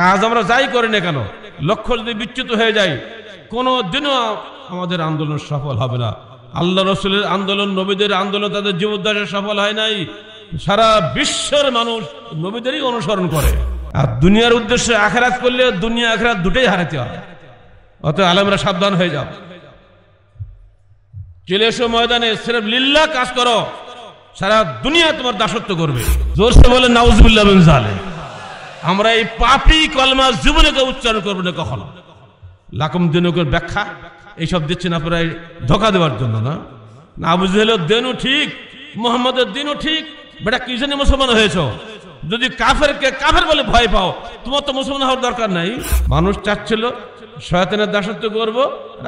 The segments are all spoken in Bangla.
কাজ আমরা যাই করি না কেন লক্ষ্য যদি বিচ্যুত হয়ে যায় কোনো দিনও আমাদের আন্দোলন সফল হবে না আল্লাহ রসুলের আন্দোলন নবীদের আন্দোলন তাদের জীবদ্দাসে সফল হয় নাই সারা বিশ্বের মানুষ নবীদেরই অনুসরণ করে আর দুনিয়ার উদ্দেশ্যে আখেরাত করলে দুনিয়া আখেরাত দুটোই হারাতে হয় অত আলমরা সাবধান হয়ে যাও চলে এসো ময়দানে সেরব লীল্লা কাজ করো সারা দুনিয়া তোমার দাসত্ব করবে জোরসে বলে নাউজুল্লাহ জালে আমরা এই পাপি কলমা জীবনকে উচ্চারণ করবো না কখনো লাকম দেনুকের ব্যাখ্যা এইসব দিচ্ছেন আপনারা ধোকা দেওয়ার জন্য না না আবু জেহেলের দেনও ঠিক মোহাম্মদের দিনও ঠিক বেটা কি জন্য মুসলমান হয়েছ যদি কাফেরকে কাফের বলে ভয় পাও তোমার তো মুসলমান হওয়ার দরকার নাই মানুষ চাচ্ছিল শয়তানের দাসত্ব করবো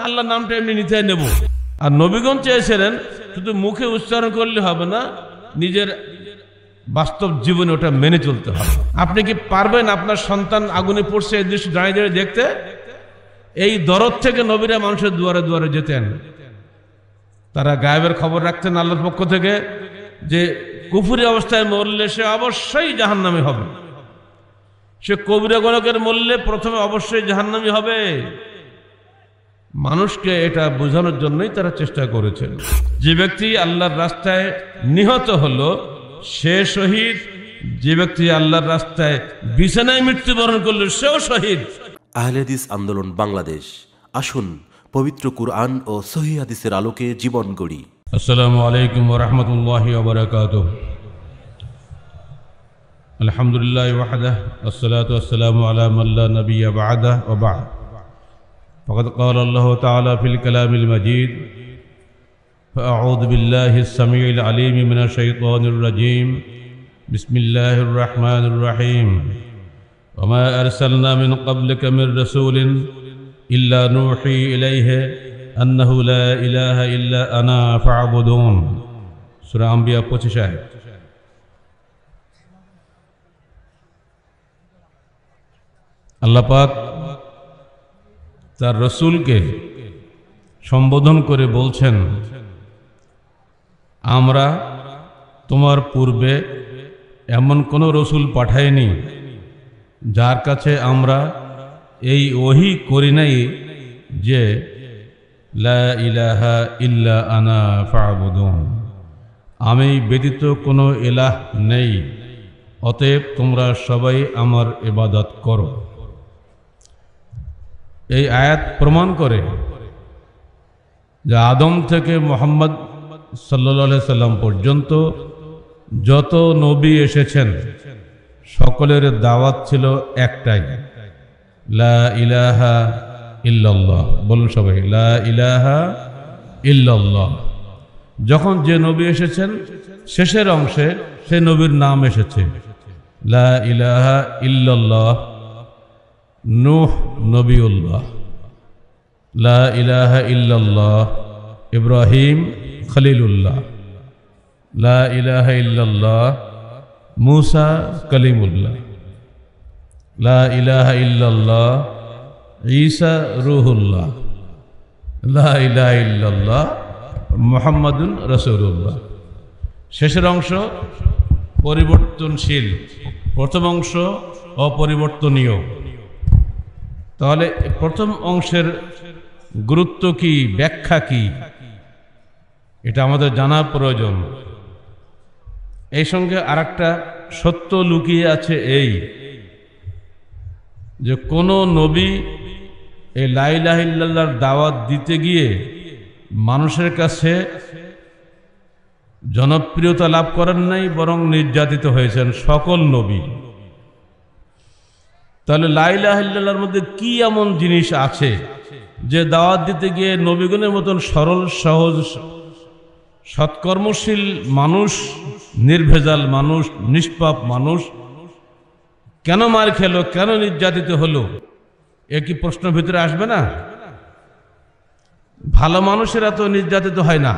আল্লাহর নামটা এমনি নিতে নেব আর নবীগঞ্জ চেয়েছিলেন শুধু মুখে উচ্চারণ করলে হবে না নিজের বাস্তব জীবনে ওটা মেনে চলতে হবে আপনি কি পারবেন আপনার সন্তান আগুনে পড়ছে এই দৃশ্য দাঁড়িয়ে দাঁড়িয়ে দেখতে এই দরদ থেকে নবীরা মানুষের দুয়ারে দুয়ারে যেতেন তারা গায়েবের খবর রাখতেন আল্লাহর পক্ষ থেকে যে কুফুরি অবস্থায় মরলে সে অবশ্যই জাহান্নামি হবে সে কবিরা গণকের মরলে প্রথমে অবশ্যই জাহান্নামি হবে মানুষকে এটা বোঝানোর জন্যই তারা চেষ্টা করেছেন যে ব্যক্তি আল্লাহর রাস্তায় নিহত হলো সে শহীদ যে ব্যক্তি আল্লাহর রাস্তায় বিছানায় মৃত্যুবরণ করল সেও শহীদ আহলেদিস আন্দোলন বাংলাদেশ আসুন পবিত্র কুরআন ও সহি হাদিসের আলোকে জীবন গড়ি আসসালামু আলাইকুম ওয়া বারাকাতুহু আলহামদুলিল্লাহ ওয়াহদাহ والصلاه والسلام على من لا বা'দা ওয়া বা'দ ফাকাদ ক্বালা আল্লাহু তাআলা ফিল কালামিল المجيد فأعوذ بالله السميع العليم من الشيطان الرجيم بسم الله الرحمن الرحيم وما أرسلنا من قبلك من رسول إلا نوحي إليه أنه لا إله إلا أنا فاعبدون سورة أنبياء الله پاک تار رسول کے সম্বোধন کرے بولچن আমরা তোমার পূর্বে এমন কোনো রসুল পাঠাইনি যার কাছে আমরা এই ওহি করি নাই যে লা ইলাহা ইল্লা আনা ফাবুদুন আমি ব্যতীত কোনো এলাহ নেই অতএব তোমরা সবাই আমার ইবাদত করো এই আয়াত প্রমাণ করে যে আদম থেকে মোহাম্মদ সাল্লা সাল্লাম পর্যন্ত যত নবী এসেছেন সকলের দাওয়াত ছিল একটাই লা ইলাহা ইল্লাল্লাহ বলুন সবাই লা ইলাহা ইল্লাল্লাহ যখন যে নবী এসেছেন শেষের অংশে সে নবীর নাম এসেছে লা ইলাহা ইল্লাল্লাহ নুহ নবী লা ইলাহা ইল্লাল্লাহ ইব্রাহিম খলিলুল্লাহ লা ইলাহা ইল্লাল্লাহ মুসা কলিমুল্লাহ লা ইলাহা ইল্লাল্লাহ ঈসা রুহুল্লাহ লা ইলাহা ইল্লাল্লাহ মোহাম্মদুল রসুল্লাহ শেষের অংশ পরিবর্তনশীল প্রথম অংশ অপরিবর্তনীয় তাহলে প্রথম অংশের গুরুত্ব কি ব্যাখ্যা কী এটা আমাদের জানা প্রয়োজন এই সঙ্গে আর সত্য লুকিয়ে আছে এই যে কোন নবী এই লাইলাহিল্লার দাওয়াত দিতে গিয়ে মানুষের কাছে জনপ্রিয়তা লাভ করেন নাই বরং নির্যাতিত হয়েছেন সকল নবী তাহলে লাইলাহিল্লার মধ্যে কি এমন জিনিস আছে যে দাওয়াত দিতে গিয়ে নবীগুণের মতন সরল সহজ সৎকর্মশীল মানুষ নির্ভেজাল মানুষ নিষ্পাপ মানুষ কেন মার খেলো কেন নির্যাতিত হলো এ কি প্রশ্ন ভিতরে আসবে না ভালো মানুষের এত নির্যাতিত হয় না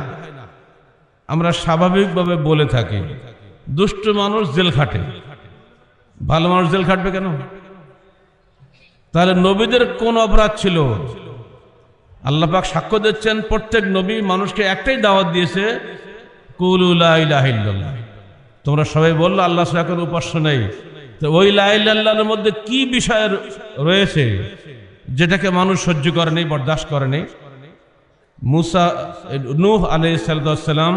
আমরা স্বাভাবিকভাবে বলে থাকি দুষ্ট মানুষ জেল খাটে ভালো মানুষ জেল খাটবে কেন তাহলে নবীদের কোন অপরাধ ছিল আল্লাপাক সাক্ষ্য দিচ্ছেন প্রত্যেক নবী মানুষকে একটাই দাওয়াত দিয়েছে তোমরা সবাই বললো আল্লাহ সাহেবের উপাস্য নেই তো ওই লাইল্লাহর মধ্যে কি বিষয় রয়েছে যেটাকে মানুষ সহ্য করেনি বরদাস্ত করেনি মুসা নুহ আলি সালাম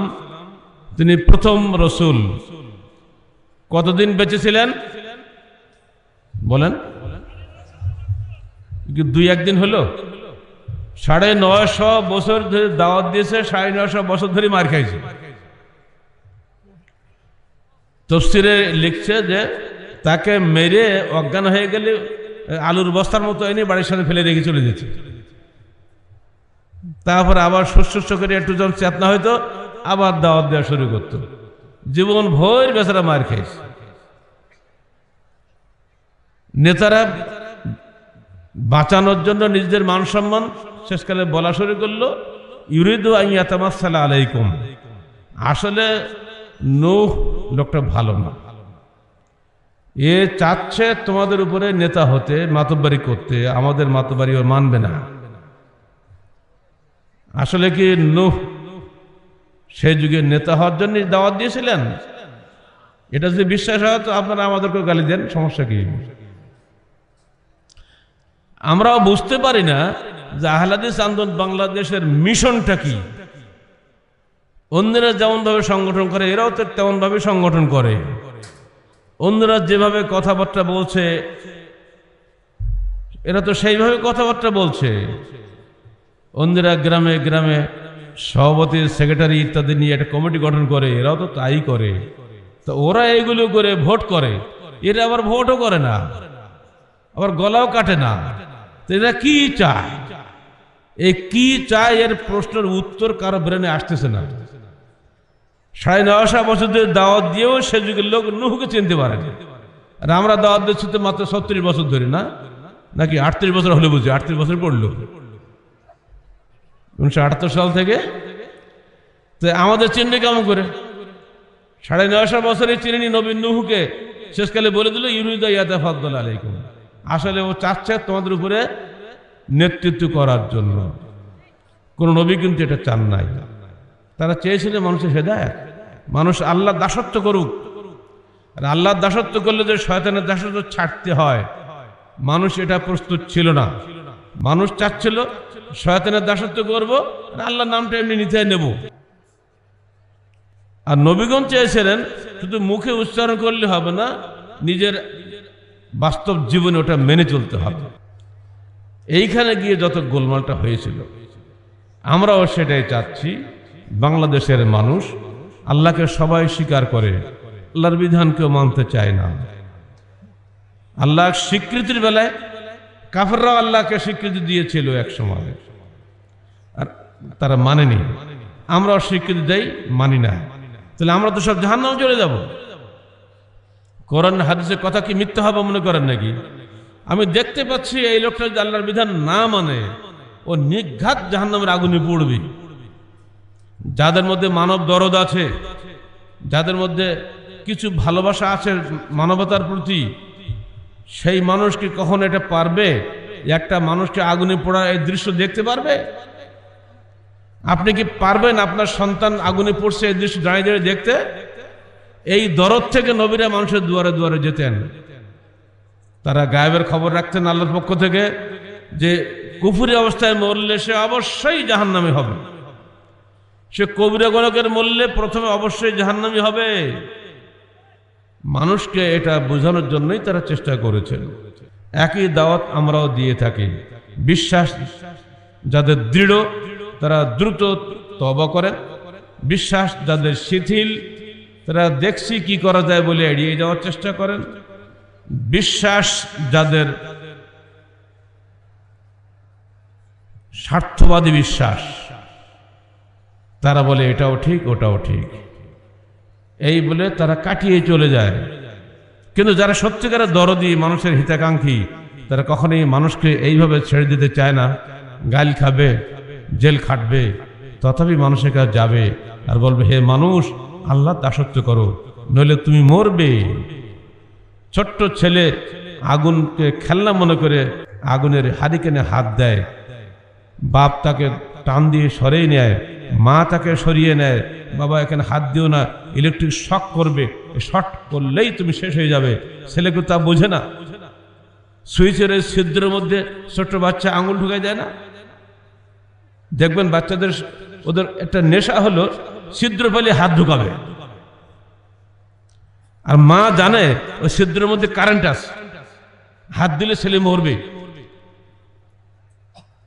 তিনি প্রথম রসুল কতদিন বেঁচেছিলেন বলেন দুই একদিন হলো সাড়ে নয়শ বছর ধরে দাওয়াত দিয়েছে সাড়ে নশো বছর ধরে মার খাইছে তফসিরে লিখছে যে তাকে মেরে অজ্ঞান হয়ে গেলে আলুর বস্তার মতো এনে বাড়ির সাথে ফেলে রেখে চলে যেত তারপর আবার সুস্থ করে একটু যখন চেতনা হইতো আবার দাওয়াত দেওয়া শুরু করত জীবন ভোর বেচারা মার খেয়েছে নেতারা বাঁচানোর জন্য নিজেদের মান সম্মান শেষকালে বলা শুরু করলো ইউরিদু আইয়াতামাসাল্লা আলাইকুম আসলে নৌহ লোকটা ভালো না এ চাচ্ছে তোমাদের উপরে নেতা হতে মাতব্বারি করতে আমাদের মাতব্বারি ও মানবে না আসলে কি নুহ সেই যুগে নেতা হওয়ার জন্য দাওয়াত দিয়েছিলেন এটা যদি বিশ্বাস হয় তো আপনারা আমাদেরকে গালি দেন সমস্যা কি আমরাও বুঝতে পারি না যে আন্দোলন বাংলাদেশের মিশনটা কি অন্যরা যেমনভাবে সংগঠন করে এরাও তো তেমনভাবে সংগঠন করে অন্যরা যেভাবে কথাবার্তা বলছে এরা তো সেইভাবে কথাবার্তা বলছে অন্যরা গ্রামে গ্রামে সভাপতি সেক্রেটারি ইত্যাদি নিয়ে একটা কমিটি গঠন করে এরাও তো তাই করে তো ওরা এগুলো করে ভোট করে এরা আবার ভোটও করে না আবার গলাও কাটে না এরা কি চায় এ কি চাই এর প্রশ্নের উত্তর কারো ব্রেনে আসতেছে না সাড়ে নশা বছরদের দাওয়াত দিয়েও সে যুগের লোক নুহুকে চিনতে পারে আর আমরা দাওয়াত দিচ্ছি তো মাত্র সত্তরিশ বছর ধরে না নাকি আটত্রিশ বছর হলে বুঝি আটত্রিশ বছর পড়লো উনিশশো আটাত্তর সাল থেকে তো আমাদের চিনবে কেমন করে সাড়ে নয়শো বছরে চিনিনি নবীন নুহুকে শেষকালে বলে দিল ইউরুদা ইয়াদা ফাদ্দুল আলাইকুম আসলে ও চাচ্ছে তোমাদের উপরে নেতৃত্ব করার জন্য কোনো নবী কিন্তু এটা চান নাই তারা চেয়েছিলেন মানুষের হেদায়ত মানুষ আল্লাহ দাসত্ব করুক আর আল্লাহর দাসত্ব করলে যে শয়তানের দাসত্ব ছাড়তে হয় মানুষ এটা প্রস্তুত ছিল না মানুষ চাচ্ছিল শয়তানের দাসত্ব করব আর আল্লাহর নামটা এমনি নিতে নেব আর নবীগণ চেয়েছিলেন শুধু মুখে উচ্চারণ করলে হবে না নিজের বাস্তব জীবনে ওটা মেনে চলতে হবে এইখানে গিয়ে যত গোলমালটা হয়েছিল আমরাও সেটাই চাচ্ছি বাংলাদেশের মানুষ আল্লাহকে সবাই স্বীকার করে আল্লাহর বিধানকেও মানতে চায় না আল্লাহ স্বীকৃতির বেলায় কাফেররাও আল্লাহকে স্বীকৃতি দিয়েছিল এক সময় আর তারা মানেনি আমরাও স্বীকৃতি দেই মানি না তাহলে আমরা তো সব জাহান্নামে চলে যাব কোরআন হাদিসের কথা কি মিথ্যা হবে মনে করেন নাকি আমি দেখতে পাচ্ছি এই লোকটা যদি আল্লাহর বিধান না মানে ও নিঘাত জাহান্নামের আগুনে পড়বে যাদের মধ্যে মানব দরদ আছে যাদের মধ্যে কিছু ভালোবাসা আছে মানবতার প্রতি সেই মানুষ কি কখন এটা পারবে একটা মানুষকে আগুনে পড়ার এই দৃশ্য দেখতে পারবে আপনি কি পারবেন আপনার সন্তান আগুনে পড়ছে এই দৃশ্য দাঁড়িয়ে দাঁড়িয়ে দেখতে এই দরদ থেকে নবীরা মানুষের দুয়ারে দুয়ারে যেতেন তারা গায়েবের খবর রাখতেন আল্লাহর পক্ষ থেকে যে কুফুরি অবস্থায় মরলে সে অবশ্যই জাহান্নামি হবে সে কবিরা গণকের মরলে প্রথমে অবশ্যই জাহান্নামি হবে মানুষকে এটা বোঝানোর জন্যই তারা চেষ্টা করেছেন একই দাওয়াত আমরাও দিয়ে থাকি বিশ্বাস যাদের দৃঢ় তারা দ্রুত তবা করে বিশ্বাস যাদের শিথিল তারা দেখছি কি করা যায় বলে এড়িয়ে যাওয়ার চেষ্টা করেন বিশ্বাস যাদের স্বার্থবাদী বিশ্বাস তারা বলে এটাও ঠিক ওটাও ঠিক এই বলে তারা কাটিয়ে চলে যায় কিন্তু যারা সত্যিকারের দরদি মানুষের হিতাকাঙ্ক্ষী তারা কখনোই মানুষকে এইভাবে ছেড়ে দিতে চায় না গাল খাবে জেল খাটবে তথাপি মানুষের কাছে যাবে আর বলবে হে মানুষ আল্লাহ দাসত্ব করো নইলে তুমি মরবে ছোট্ট ছেলে আগুনকে খেলনা মনে করে আগুনের হারিকেনে হাত দেয় বাপ তাকে টান দিয়ে সরিয়ে নেয় মা তাকে সরিয়ে নেয় বাবা এখানে হাত দিও না ইলেকট্রিক শক করবে শক করলেই তুমি শেষ হয়ে যাবে ছেলেকে তা বোঝে না সুইচের ছিদ্রের মধ্যে ছোট্ট বাচ্চা আঙুল ঢুকে যায় না দেখবেন বাচ্চাদের ওদের একটা নেশা হলো ছিদ্র পেলে হাত ঢুকাবে আর মা জানে ওই সিদ্ধের মধ্যে কারেন্ট আছে হাত দিলে ছেলে মরবে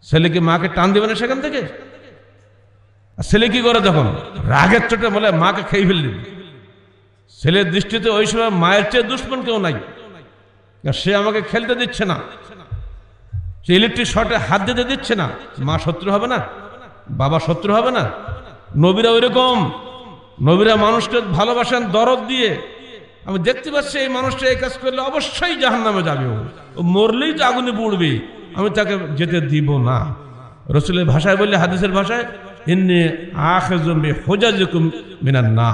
ছেলেকে মাকে টান দেবে না সেখান থেকে ছেলে কি করে তখন রাগের চোটে বলে মাকে খেয়ে ফেললেন ছেলের দৃষ্টিতে ওই সময় মায়ের চেয়ে দুশ্মন কেউ নাই সে আমাকে খেলতে দিচ্ছে না সে ইলেকট্রিক শর্টে হাত দিতে দিচ্ছে না মা শত্রু হবে না বাবা শত্রু হবে না নবীরা ওইরকম নবীরা মানুষকে ভালোবাসেন দরদ দিয়ে আমি দেখতে পাচ্ছি এই মানুষটা এই কাজ করলে অবশ্যই জাহান নামে যাবে ও মরলেই তো আগুনে পড়বে আমি তাকে যেতে দিব না রসুলের ভাষায় বললে হাদিসের ভাষায় এমনি আখে না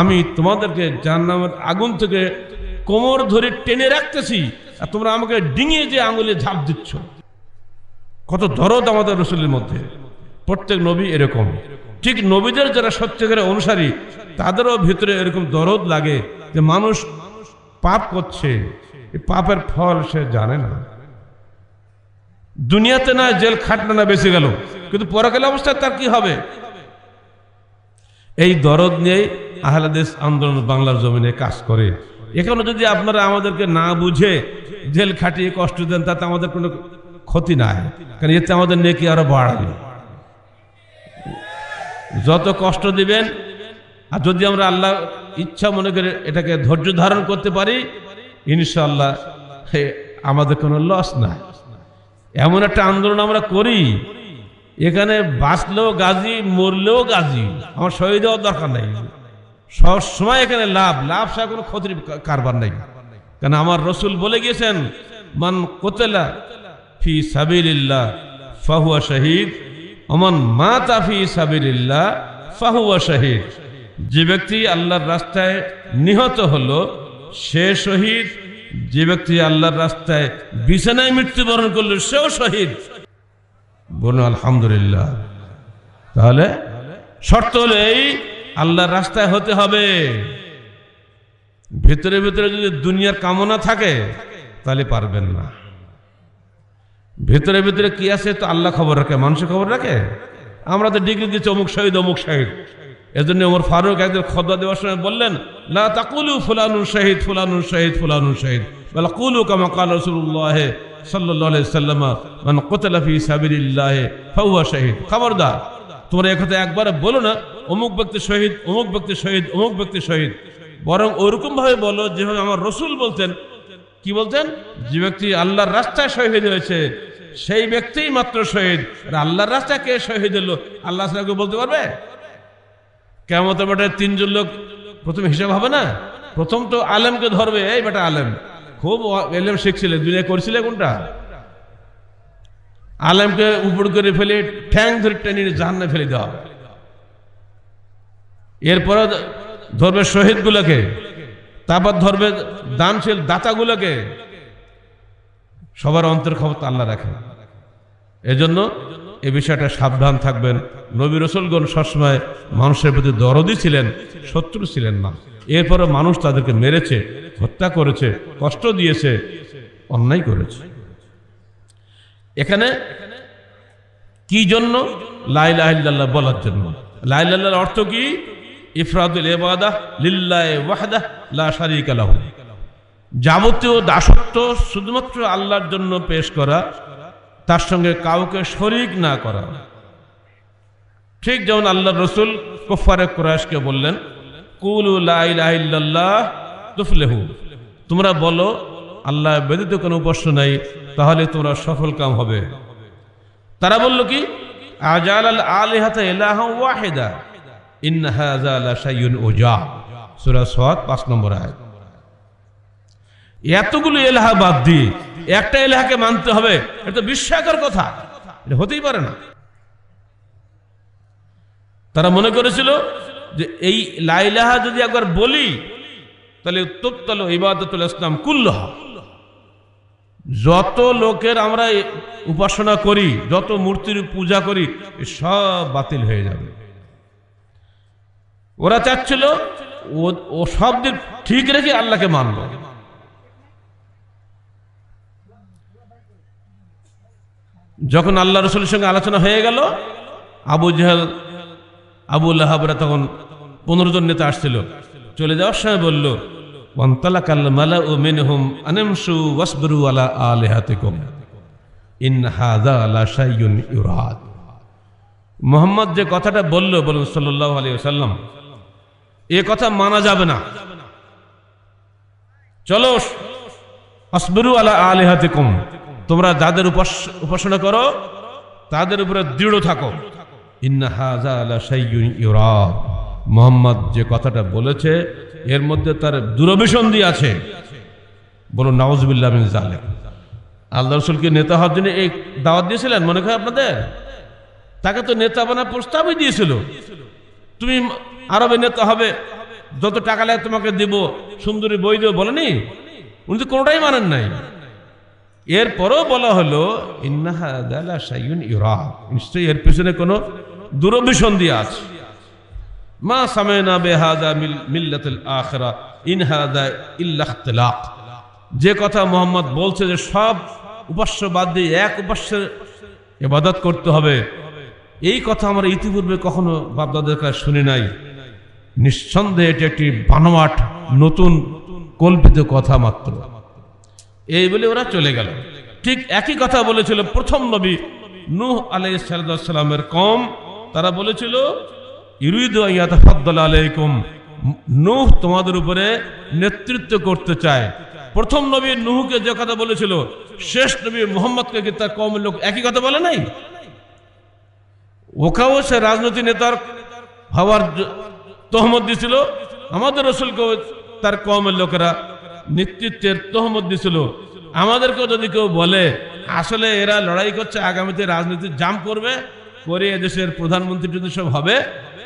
আমি তোমাদেরকে জাহান্নামের আগুন থেকে কোমর ধরে টেনে রাখতেছি আর তোমরা আমাকে ডিঙিয়ে যে আঙুলে ঝাঁপ দিচ্ছ কত দরদ আমাদের রসুলের মধ্যে প্রত্যেক নবী এরকম ঠিক নবীদের যারা সত্যিকারের অনুসারী তাদেরও ভিতরে এরকম দরদ লাগে যে মানুষ পাপ করছে পাপের ফল সে জানে না দুনিয়াতে না জেল খাটনা না বেঁচে গেল কিন্তু পরকালে অবস্থায় তার কি হবে এই দরদ নিয়েই আহলাদেশ আন্দোলন বাংলার জমিনে কাজ করে এখানে যদি আপনারা আমাদেরকে না বুঝে জেল খাটিয়ে কষ্ট দেন তাতে আমাদের কোনো ক্ষতি নাই কারণ এতে আমাদের নেকি আরো বাড়াবে যত কষ্ট দিবেন আর যদি আমরা আল্লাহ ইচ্ছা মনে করে এটাকে ধৈর্য ধারণ করতে পারি ইনশাল্লাহ আমাদের কোনো লস না এমন একটা আন্দোলন আমরা করি এখানে বাঁচলেও গাজী মরলেও গাজী আমার শহীদ হওয়ার দরকার নাই সবসময় এখানে লাভ লাভ ছাড়া কোনো ক্ষতির কারবার নাই কেন আমার রসুল বলে গিয়েছেন মান কোতেলা ফি সাবিল্লা ফাহুয়া শাহিদ অমান মা তাফি সাবিল্লাহ ফাহুয়া শহীদ যে ব্যক্তি আল্লাহর রাস্তায় নিহত হলো সে শহীদ যে ব্যক্তি আল্লাহর রাস্তায় বিছানায় মৃত্যুবরণ করলো সেও শহীদ বলুন আলহামদুলিল্লাহ তাহলে শর্ত হলো এই আল্লাহর রাস্তায় হতে হবে ভিতরে ভিতরে যদি দুনিয়ার কামনা থাকে তাহলে পারবেন না ভেতরে ভেতরে কি আছে তো আল্লাহ খবর রাখে মানুষের খবর রাখে আমরা তো ডিগ্রি দিচ্ছি অমুক শহীদ অমুক শাহিদ এজন্য ওমর ফারুক একদিন খদ্দা দেওয়ার সময় বললেন লা তাকুলু ফুলানুর শাহিদ ফুলানুর শহীদ ফুলানুর শহীদ বলে কুলু কামা কাল রসুল্লাহ সাল্লাহ সাল্লামা মানে কোতলাফি সাবিরিল্লাহ ফাউয়া শহীদ খবরদার তোমরা একথা একবারে বলো না অমুক ব্যক্তি শহীদ অমুক ব্যক্তি শহীদ অমুক ব্যক্তি শহীদ বরং ওরকমভাবে বলো যেভাবে আমার রসুল বলতেন কি বলতেন যে ব্যক্তি আল্লাহর রাস্তায় শহীদ হয়েছে সেই ব্যক্তিই মাত্র শহীদ আর আল্লাহর রাস্তায় কে শহীদ হলো আল্লাহ কেউ বলতে পারবে কেমন বেটা তিনজন লোক প্রথম হিসাব হবে না প্রথম তো আলেমকে ধরবে এই বেটা আলেম খুব এলেম শিখছিলে দুনিয়া করছিলে কোনটা আলেমকে উপর করে ফেলে ঠ্যাং ধরে টেনে জাহান্নে ফেলে দেওয়া এরপরে ধরবে গুলোকে তারপর ধরবে দানশীল দাতাগুলোকে সবার অন্তর খবর আল্লাহ রাখে এজন্য এ বিষয়টা সাবধান থাকবেন নবী রসুলগণ সবসময় মানুষের প্রতি দরদি ছিলেন শত্রু ছিলেন না এরপরে মানুষ তাদেরকে মেরেছে হত্যা করেছে কষ্ট দিয়েছে অন্যায় করেছে এখানে কি জন্য আহ বলার জন্য লাইলাহ অর্থ কি ইফরাদুল এবাদাহ লিল্লায় যাবতীয় দাসত্ব শুধুমাত্র আল্লাহর জন্য পেশ করা তার সঙ্গে কাউকে শরিক না করা ঠিক যেমন আল্লাহ রসুল কুফারে কুরাইশকে বললেন কুলু তোমরা বলো আল্লাহ বেদিত কোনো উপস্য নাই তাহলে তোমরা সফল কাম হবে তারা বলল কি আজাল আল আলিহাতা এলাহ ওয়াহেদা এতগুলো এলাহা বাদ দিয়ে একটা এলাহাকে মানতে হবে এটা বিস্ময়কর কথা এটা হতেই পারে না তারা মনে করেছিল যে এই লাইলাহা যদি একবার বলি তাহলে উত্তপ্তল ইবাদতুল ইসলাম কুল্লহ যত লোকের আমরা উপাসনা করি যত মূর্তির পূজা করি সব বাতিল হয়ে যাবে ওরা চাচ্ছিল ও সব দিক ঠিক রেখে আল্লাহকে মানব যখন আল্লাহ রসুলের সঙ্গে আলোচনা হয়ে গেল আবু জাহাল আবু আল্লাহাবরা তখন পনেরো জন নেতা আসছিল চলে যাওয়ার সময় বলল মোহাম্মদ যে কথাটা বললো বলুন সাল্লাহ আলী সাল্লাম এ কথা মানা যাবে না চলো আসবরু আলা আলেহাতে কম তোমরা যাদের উপাসনা করো তাদের উপরে দৃঢ় থাকো মোহাম্মদ যে কথাটা বলেছে এর মধ্যে তার দুরভিসন্ধি আছে বলো নওয়াজ জালে আল্লাহ রসুলকে নেতা হওয়ার জন্য এই দাওয়াত দিয়েছিলেন মনে হয় আপনাদের তাকে তো নেতা বানা প্রস্তাবই দিয়েছিল তুমি আরবে নেতা হবে যত টাকা লাগে তোমাকে দিব সুন্দরী বই দেব বলেনি উনি তো কোনোটাই মানেন নাই এরপরও বলা হলো নিশ্চয়ই এর পিছনে কোনো দুরভিসন্ধি আছে মা সামেনা বেহাদা মিল্লাতুল আখরা ইনহাদা ইল্লাখতলাক যে কথা মোহাম্মদ বলছে যে সব উপাস্য বাদ দিয়ে এক উপাস্যের এবাদত করতে হবে এই কথা আমরা ইতিপূর্বে কখনো বাপদাদের কাছে শুনি নাই নিঃসন্দেহে এটি একটি বানোয়াট নতুন কল্পিত কথা মাত্র এই বলে ওরা চলে গেল ঠিক একই কথা বলেছিল প্রথম নবী নূহ আলাই সালাদামের কম তারা বলেছিল ইরুদ আলাইকুম নূহ তোমাদের উপরে নেতৃত্ব করতে চায় প্রথম নবী নুহুকে যে কথা বলেছিল শেষ নবী মোহাম্মদকে কি তার কম লোক একই কথা বলে নাই ওখাও সে রাজনৈতিক নেতার হওয়ার তহমত দিছিল আমাদের রসুলকেও তার কমের লোকেরা নেতৃত্বের তহমত দিছিল আমাদেরকেও যদি কেউ বলে আসলে এরা লড়াই করছে আগামীতে রাজনীতি জাম করবে করে এদেশের প্রধানমন্ত্রী যদি সব হবে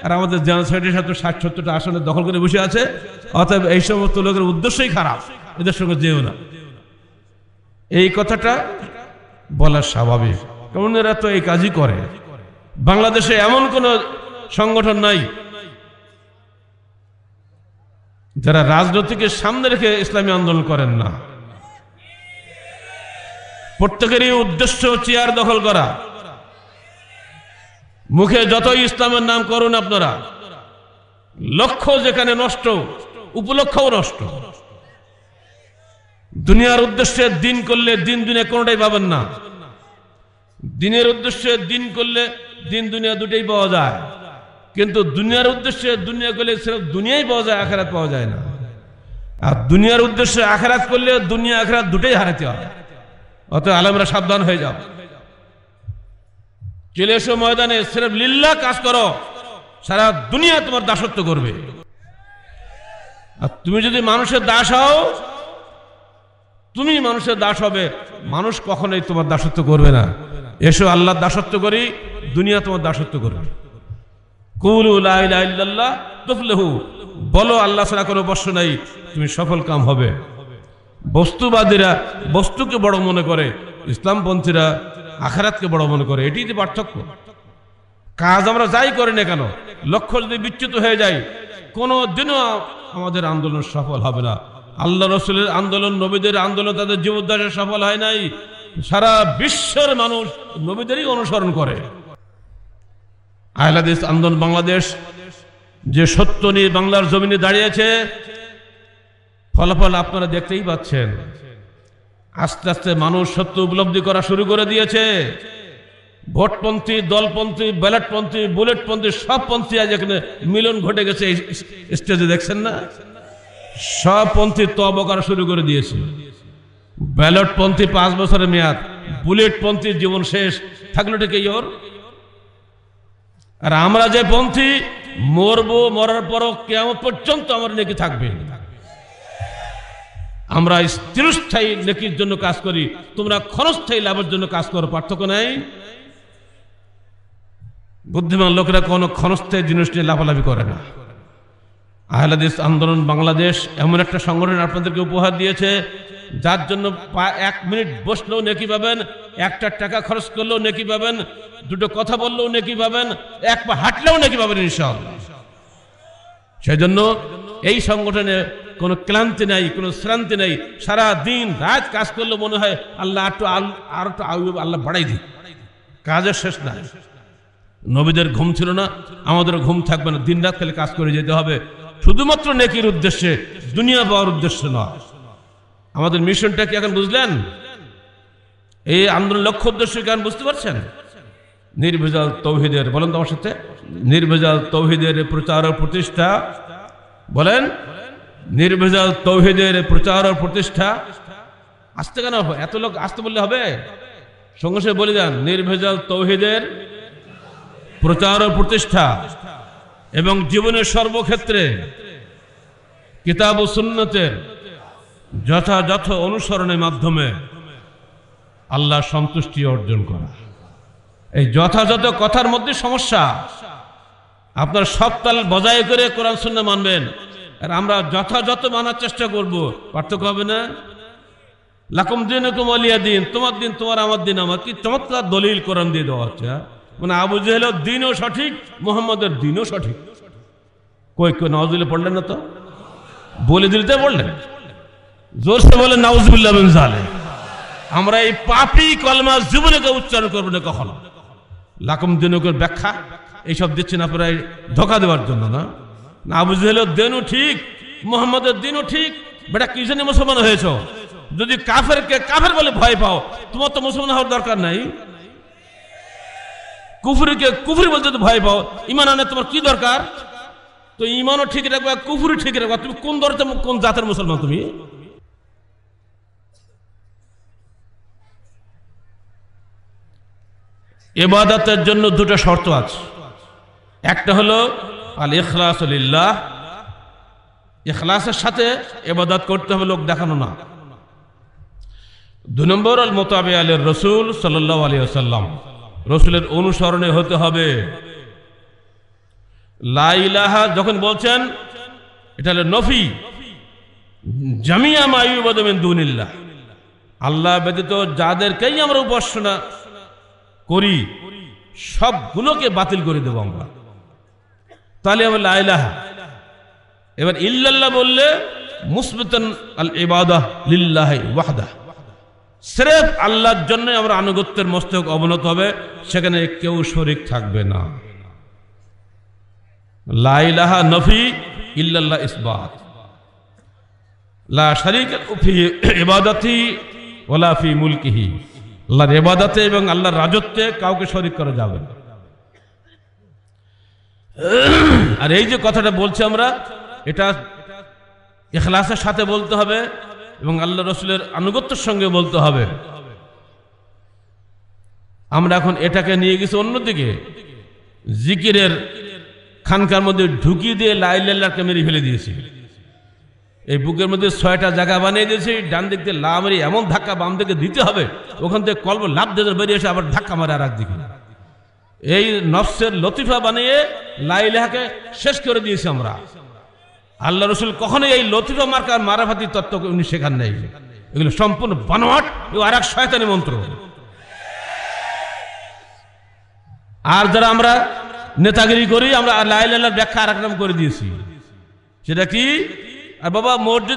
আর আমাদের জেনারেল সাথে ষাট সত্তরটা আসনে দখল করে বসে আছে অর্থাৎ এই সমস্ত লোকের উদ্দেশ্যই খারাপ এদের সঙ্গে যেও না এই কথাটা বলা স্বাভাবিক কারণ এরা তো এই কাজই করে বাংলাদেশে এমন কোনো সংগঠন নাই যারা রাজনীতিকে সামনে রেখে ইসলামী আন্দোলন করেন না প্রত্যেকেরই উদ্দেশ্য চেয়ার দখল করা মুখে যতই ইসলামের নাম করুন আপনারা লক্ষ্য যেখানে নষ্ট উপলক্ষও নষ্ট দুনিয়ার উদ্দেশ্যে দিন করলে দিন দুনিয়া কোনটাই পাবেন না দিনের উদ্দেশ্যে দিন করলে দিন দুনিয়া দুটাই পাওয়া যায় কিন্তু দুনিয়ার উদ্দেশ্যে দুনিয়া করলে সেরকম দুনিয়াই পাওয়া যায় আখেরাত পাওয়া যায় না আর দুনিয়ার উদ্দেশ্যে আখেরাত করলে দুনিয়া আখেরাত দুটোই হারাতে হয় অত আলমরা সাবধান হয়ে যাও চলে এসো ময়দানে সেরব লিল্লা কাজ করো সারা দুনিয়া তোমার দাসত্ব করবে আর তুমি যদি মানুষের দাস হও তুমি মানুষের দাস হবে মানুষ কখনোই তোমার দাসত্ব করবে না এসো আল্লাহ দাসত্ব করি দুনিয়া তোমার দাসত্ব করবে বলো আল্লাহ ছাড়া কোনো বর্ষ নাই তুমি সফল কাম হবে বস্তুবাদীরা বস্তুকে বড় মনে করে ইসলামপন্থীরা আখারাতকে বড় মনে করে এটি যে পার্থক্য কাজ আমরা যাই করি না কেন লক্ষ্য যদি বিচ্যুত হয়ে যায় কোনো দিনও আমাদের আন্দোলন সফল হবে না আল্লাহ রসুলের আন্দোলন নবীদের আন্দোলন তাদের জীবদ্দাসে সফল হয় নাই সারা বিশ্বের মানুষ নবীদেরই অনুসরণ করে আহলাদিস আন্দোলন বাংলাদেশ যে সত্য নিয়ে বাংলার জমিনে দাঁড়িয়েছে ফলাফল আপনারা দেখতেই পাচ্ছেন আস্তে আস্তে মানুষ সত্য উপলব্ধি করা শুরু করে দিয়েছে ভোটপন্থী দলপন্থী ব্যালটপন্থী বুলেটপন্থী সবপন্থী আজ এখানে মিলন ঘটে গেছে স্টেজে দেখছেন না সবপন্থী তব করা শুরু করে দিয়েছে ব্যালটপন্থী পাঁচ বছরের মেয়াদ বুলেটপন্থী জীবন শেষ থাকলো ঠিক ওর আর আমরা যে পন্থী মরবো মরার পরও কেমন পর্যন্ত আমার নেকি থাকবে আমরা স্থিরস্থায়ী নেকির জন্য কাজ করি তোমরা ক্ষণস্থায়ী লাভের জন্য কাজ করো পার্থক্য নাই বুদ্ধিমান লোকেরা কোনো ক্ষণস্থায়ী জিনিস নিয়ে লাভালাভি করে না আহলাদিস আন্দোলন বাংলাদেশ এমন একটা সংগঠন আপনাদেরকে উপহার দিয়েছে যার জন্য এক মিনিট বসলেও নেকি পাবেন একটা টাকা খরচ করলেও নেকি পাবেন দুটো কথা বললেও নেকি পাবেন এক পা হাঁটলেও নেকি পাবেন ইনশাল সেই জন্য এই সংগঠনে কোনো ক্লান্তি নাই কোনো শ্রান্তি নাই সারা দিন রাত কাজ করলে মনে হয় আল্লাহ একটু আর একটু আল্লাহ বাড়াই দিই কাজের শেষ নাই নবীদের ঘুম ছিল না আমাদের ঘুম থাকবে না দিন রাত খেলে কাজ করে যেতে হবে শুধুমাত্র নেকির উদ্দেশ্যে দুনিয়া পাওয়ার উদ্দেশ্যে নয় আমাদের মিশনটা কি এখন বুঝলেন এই আন্দোলন লক্ষ্য উদ্দেশ্য কেন বুঝতে পারছেন নির্ভেজাল তৌহিদের বলেন তো আমার সাথে নির্ভেজাল তৌহিদের প্রচার ও প্রতিষ্ঠা বলেন নির্ভেজাল তৌহিদের প্রচার ও প্রতিষ্ঠা আসতে কেন এত লোক আসতে বললে হবে সঙ্গে সঙ্গে বলে দেন নির্ভেজাল তৌহিদের প্রচার ও প্রতিষ্ঠা এবং জীবনের সর্বক্ষেত্রে কিতাব ও সুন্নতের যথাযথ অনুসরণের মাধ্যমে আল্লাহ সন্তুষ্টি অর্জন করা এই যথাযথ কথার মধ্যে সমস্যা আপনার সব তাল বজায় করে কোরআন শূন্য মানবেন আর আমরা যথাযথ মানার চেষ্টা করব পার্থক্য হবে না লাকুম দিন তোমার দিন তোমার আমার দিন আমার কি চমৎকার দলিল কোরআন দিয়ে দেওয়া হচ্ছে হ্যাঁ? মানে আবু জেহেলের দিনও সঠিক মোহাম্মদের দিনও সঠিক কই কেউ নওয়াজুল্লাহ পড়লেন না তো বলে দিলতে বললেন জোরসে বলে নাউজুল্লাহ আমরা এই পাপি কলমা কে উচ্চারণ করবো না কখনো লাকম দিনকের ব্যাখ্যা এইসব দিচ্ছেন আপনারা ধোকা দেওয়ার জন্য না আবু জেহেলের দিনও ঠিক মোহাম্মদের দিনও ঠিক বেটা কি জন্য মুসলমান হয়েছ যদি কে কাফের বলে ভয় পাও তোমার তো মুসলমান হওয়ার দরকার নাই কুফুরিকে কুফুরি বলতে তো ভয় পাও ইমান আনে তোমার কি দরকার তো ইমানও ঠিক রাখবা কুফুরি ঠিক রাখবো তুমি কোন দরতে কোন জাতের মুসলমান তুমি এবাদতের জন্য দুটো শর্ত আছে একটা হলো আল আলিল্লাহ ইখলাসের সাথে এবাদত করতে হবে লোক দেখানো না দু নম্বর আল মোতাবে আলের রসুল সাল্লাহ আলিয়া সাল্লাম রসুলের অনুসরণে হতে হবে লাইলাহা যখন বলছেন এটা হলো নফি জামিয়া মায়ুবদমিন দুনিল্লা আল্লাহ ব্যতীত যাদেরকেই আমরা উপাসনা করি সবগুলোকে বাতিল করে দেবো আমরা তাহলে আমরা লাইলাহা এবার ইল্লাল্লাহ বললে মুসবিতান আল ইবাদাহ লিল্লাহ ওয়াহদাহ স্রেফ আল্লাহর জন্য আমরা আনুগত্যের মস্তক অবনত হবে সেখানে কেউ শরিক থাকবে না লাইলাহা নফি ইল্লাল্লাহ ইসবাত লা শারিক ফি ইবাদতি ওয়ালা ফি মুলকিহি আল্লাহর ইবাদতে এবং আল্লাহর রাজত্বে কাউকে শরিক করা যাবে না আর এই যে কথাটা বলছি আমরা এটা এখলাসের সাথে বলতে হবে এবং আল্লাহ রসুলের আনুগত্যের সঙ্গে বলতে হবে আমরা এখন এটাকে নিয়ে গেছি অন্যদিকে জিকিরের খানকার মধ্যে ঢুকিয়ে দিয়ে লাইল্লাহকে মেরে ফেলে দিয়েছি এই বুকের মধ্যে ছয়টা জায়গা বানিয়ে দিয়েছি ডান দিক দিয়ে লা মারি এমন ধাক্কা বাম দিকে দিতে হবে ওখান থেকে কল্প লাভ দিয়ে বেরিয়ে এসে আবার ধাক্কা মারে আর একদিকে এই নফসের লতিফা বানিয়ে লাইলাহাকে শেষ করে দিয়েছি আমরা আল্লাহ রসুল কখনোই এই লতিত মার্কার মারাফাতি তত্ত্বকে উনি শেখান নেই এগুলো সম্পূর্ণ বানোয়াট ও আর এক শয়তানি মন্ত্র আর যারা আমরা নেতাগিরি করি আমরা লাইলার ব্যাখ্যা আর নাম করে দিয়েছি সেটা কি আর বাবা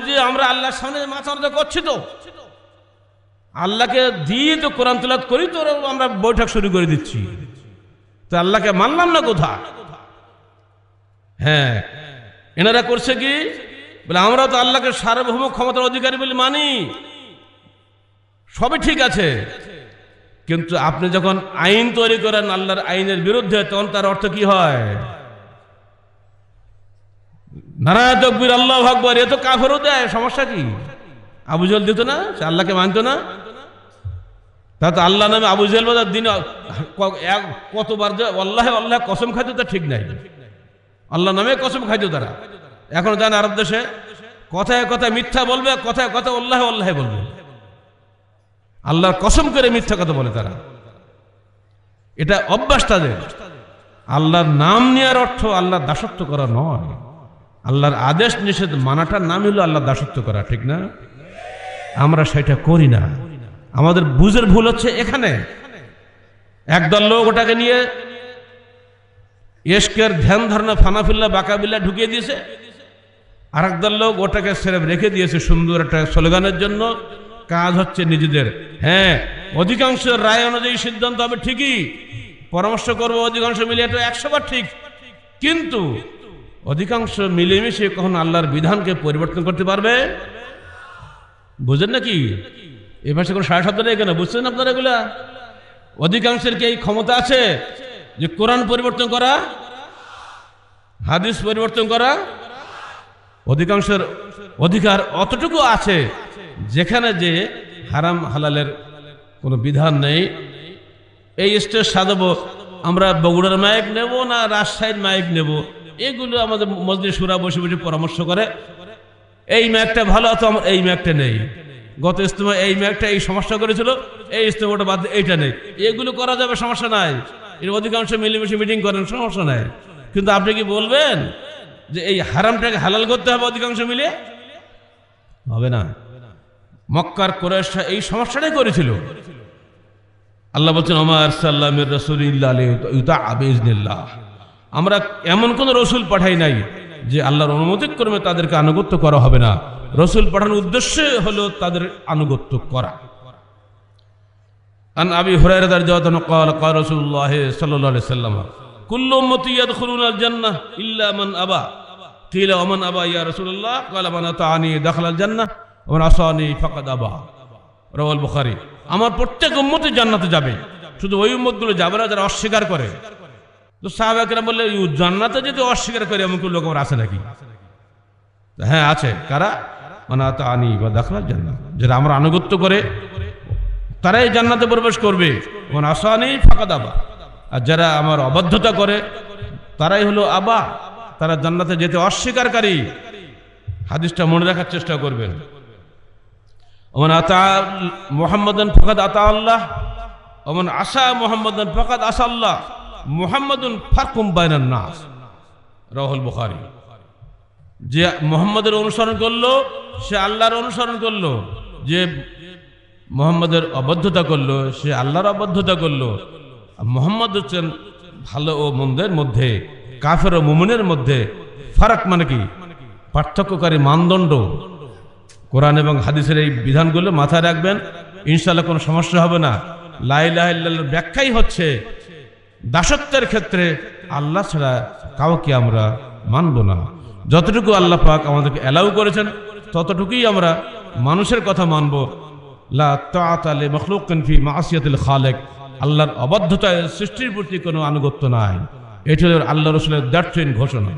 দিয়ে আমরা আল্লাহর সামনে মাথা অর্জা করছি তো আল্লাহকে দিয়ে তো কোরআন তোলাত করি তো আমরা বৈঠক শুরু করে দিচ্ছি তো আল্লাহকে মানলাম না কোথা হ্যাঁ এনারা করছে কি বলে আমরা তো আল্লাহকে সার্বভৌম ক্ষমতার অধিকারী বলে মানি সবই ঠিক আছে কিন্তু আপনি যখন আইন তৈরি করেন আল্লাহর আইনের বিরুদ্ধে তখন তার অর্থ কি হয় নারায়ণ তকবির আল্লাহ আকবর এ তো কাফেরও দেয় সমস্যা কি আবু জল দিত না সে আল্লাহকে মানত না তা তো আল্লাহ নামে আবুজল জেল বাজার দিন কতবার যে আল্লাহে আল্লাহ কসম খাইতে তা ঠিক নাই আল্লাহ নামে কসম খাইতো তারা এখন জান আরব দেশে কথায় কথায় মিথ্যা বলবে কথায় কথা আল্লাহ আল্লাহ বলবে আল্লাহর কসম করে মিথ্যা কথা বলে তারা এটা অভ্যাস তাদের আল্লাহর নাম নেওয়ার অর্থ আল্লাহর দাসত্ব করা নয় আল্লাহর আদেশ নিষেধ মানাটা নাম হলো আল্লাহ দাসত্ব করা ঠিক না আমরা সেটা করি না আমাদের বুঝের ভুল হচ্ছে এখানে একদল লোক ওটাকে নিয়ে এসকের ধ্যান ধারণা ফানাফিল্লা বাকাবিল্লা ঢুকিয়ে দিয়েছে আর একদল লোক ওটাকে সেরেফ রেখে দিয়েছে সুন্দর একটা স্লোগানের জন্য কাজ হচ্ছে নিজেদের হ্যাঁ অধিকাংশ রায় অনুযায়ী সিদ্ধান্ত হবে ঠিকই পরামর্শ করবো অধিকাংশ মিলে এটা একশোবার ঠিক কিন্তু অধিকাংশ মিলেমিশে কখন আল্লাহর বিধানকে পরিবর্তন করতে পারবে বুঝেন নাকি এ ভাষা কোনো সাড়ে সাতটা নেই কেন বুঝছেন আপনারা এগুলা অধিকাংশের কি এই ক্ষমতা আছে যে কোরআন পরিবর্তন করা হাদিস পরিবর্তন করা অধিকাংশের অধিকার অতটুকু আছে যেখানে যে হারাম হালালের কোনো বিধান নেই এই স্টেজ সাজাবো আমরা বগুড়ার মাইক নেব না রাজশাহীর মাইক নেব এগুলো আমাদের মসজিদ সুরা বসে বসে পরামর্শ করে এই ম্যাকটা ভালো অত আমার এই ম্যাকটা নেই গত ইস্তেমা এই ম্যাকটা এই সমস্যা করেছিল এই ইস্তেমাটা বাদ এইটা নেই এগুলো করা যাবে সমস্যা নাই এর অধিকাংশ মিলেমিশে মিটিং করেন সমস্যা নাই কিন্তু আপনি কি বলবেন যে এই হারামটাকে হালাল করতে হবে অধিকাংশ মিলে হবে না মক্কার কোরআশা এই সমস্যাটাই করেছিল আল্লাহ বলছেন আমার সাল্লামের রসুল আবেজনিল্লাহ আমরা এমন কোন রসুল পাঠাই নাই যে আল্লাহর ক্রমে তাদেরকে আনুগত্য করা হবে না রসুল পাঠানোর উদ্দেশ্য হলো তাদের আনুগত্য করা عن أبي هريرة رضي الله عنه قال قال رسول الله صلى الله عليه وسلم كل أمتي يدخلون الجنة إلا من أبى قيل ومن أبى يا رسول الله قال من أطاعني دخل الجنة ومن عصاني فقد أبى رواه البخاري আমার প্রত্যেক উম্মতে জান্নাতে যাবে শুধু ওই উম্মতগুলো যাবে না যারা অস্বীকার করে তো সাহাবাকেরা বললে জান্নাতে যদি অস্বীকার করে এমন কোনো লোক আমার আছে নাকি হ্যাঁ আছে কারা মানে আনি বা দেখার জান্নাত যারা আমরা আনুগত্য করে তারাই জান্নাতে প্রবেশ করবে এবং আসানি ফাঁকা দাবা আর যারা আমার অবাধ্যতা করে তারাই হলো আবা তারা জান্নাতে যেতে অস্বীকারী হাদিসটা মনে রাখার চেষ্টা করবেন ওমন আতা মোহাম্মদন ফকাত আতা আল্লাহ ওমন আশা মোহাম্মদন ফকাত আসা আল্লাহ মোহাম্মদন ফাকুম বাইনার নাস রাহুল বুখারি যে মোহাম্মদের অনুসরণ করলো সে আল্লাহর অনুসরণ করলো যে মোহাম্মদের অবদ্ধতা করলো সে আল্লাহর অবদ্ধতা করলো মোহাম্মদ হচ্ছেন ভালো ও মন্দের মধ্যে কাফের ও মুমিনের মধ্যে ফারাক মানে কি পার্থক্যকারী মানদণ্ড কোরআন এবং হাদিসের এই বিধানগুলো মাথায় রাখবেন ইনশাল্লাহ কোনো সমস্যা হবে না লাইলাহ ব্যাখ্যাই হচ্ছে দাসত্বের ক্ষেত্রে আল্লাহ ছাড়া কাউকে আমরা মানব না যতটুকু আল্লাহ পাক আমাদেরকে অ্যালাউ করেছেন ততটুকুই আমরা মানুষের কথা মানব আল্লাহর অবাধ্যতায় সৃষ্টির প্রতি কোনো আনুগত্য নাই এটি হল আল্লাহ রসুলের দ্বার্থহীন ঘোষণা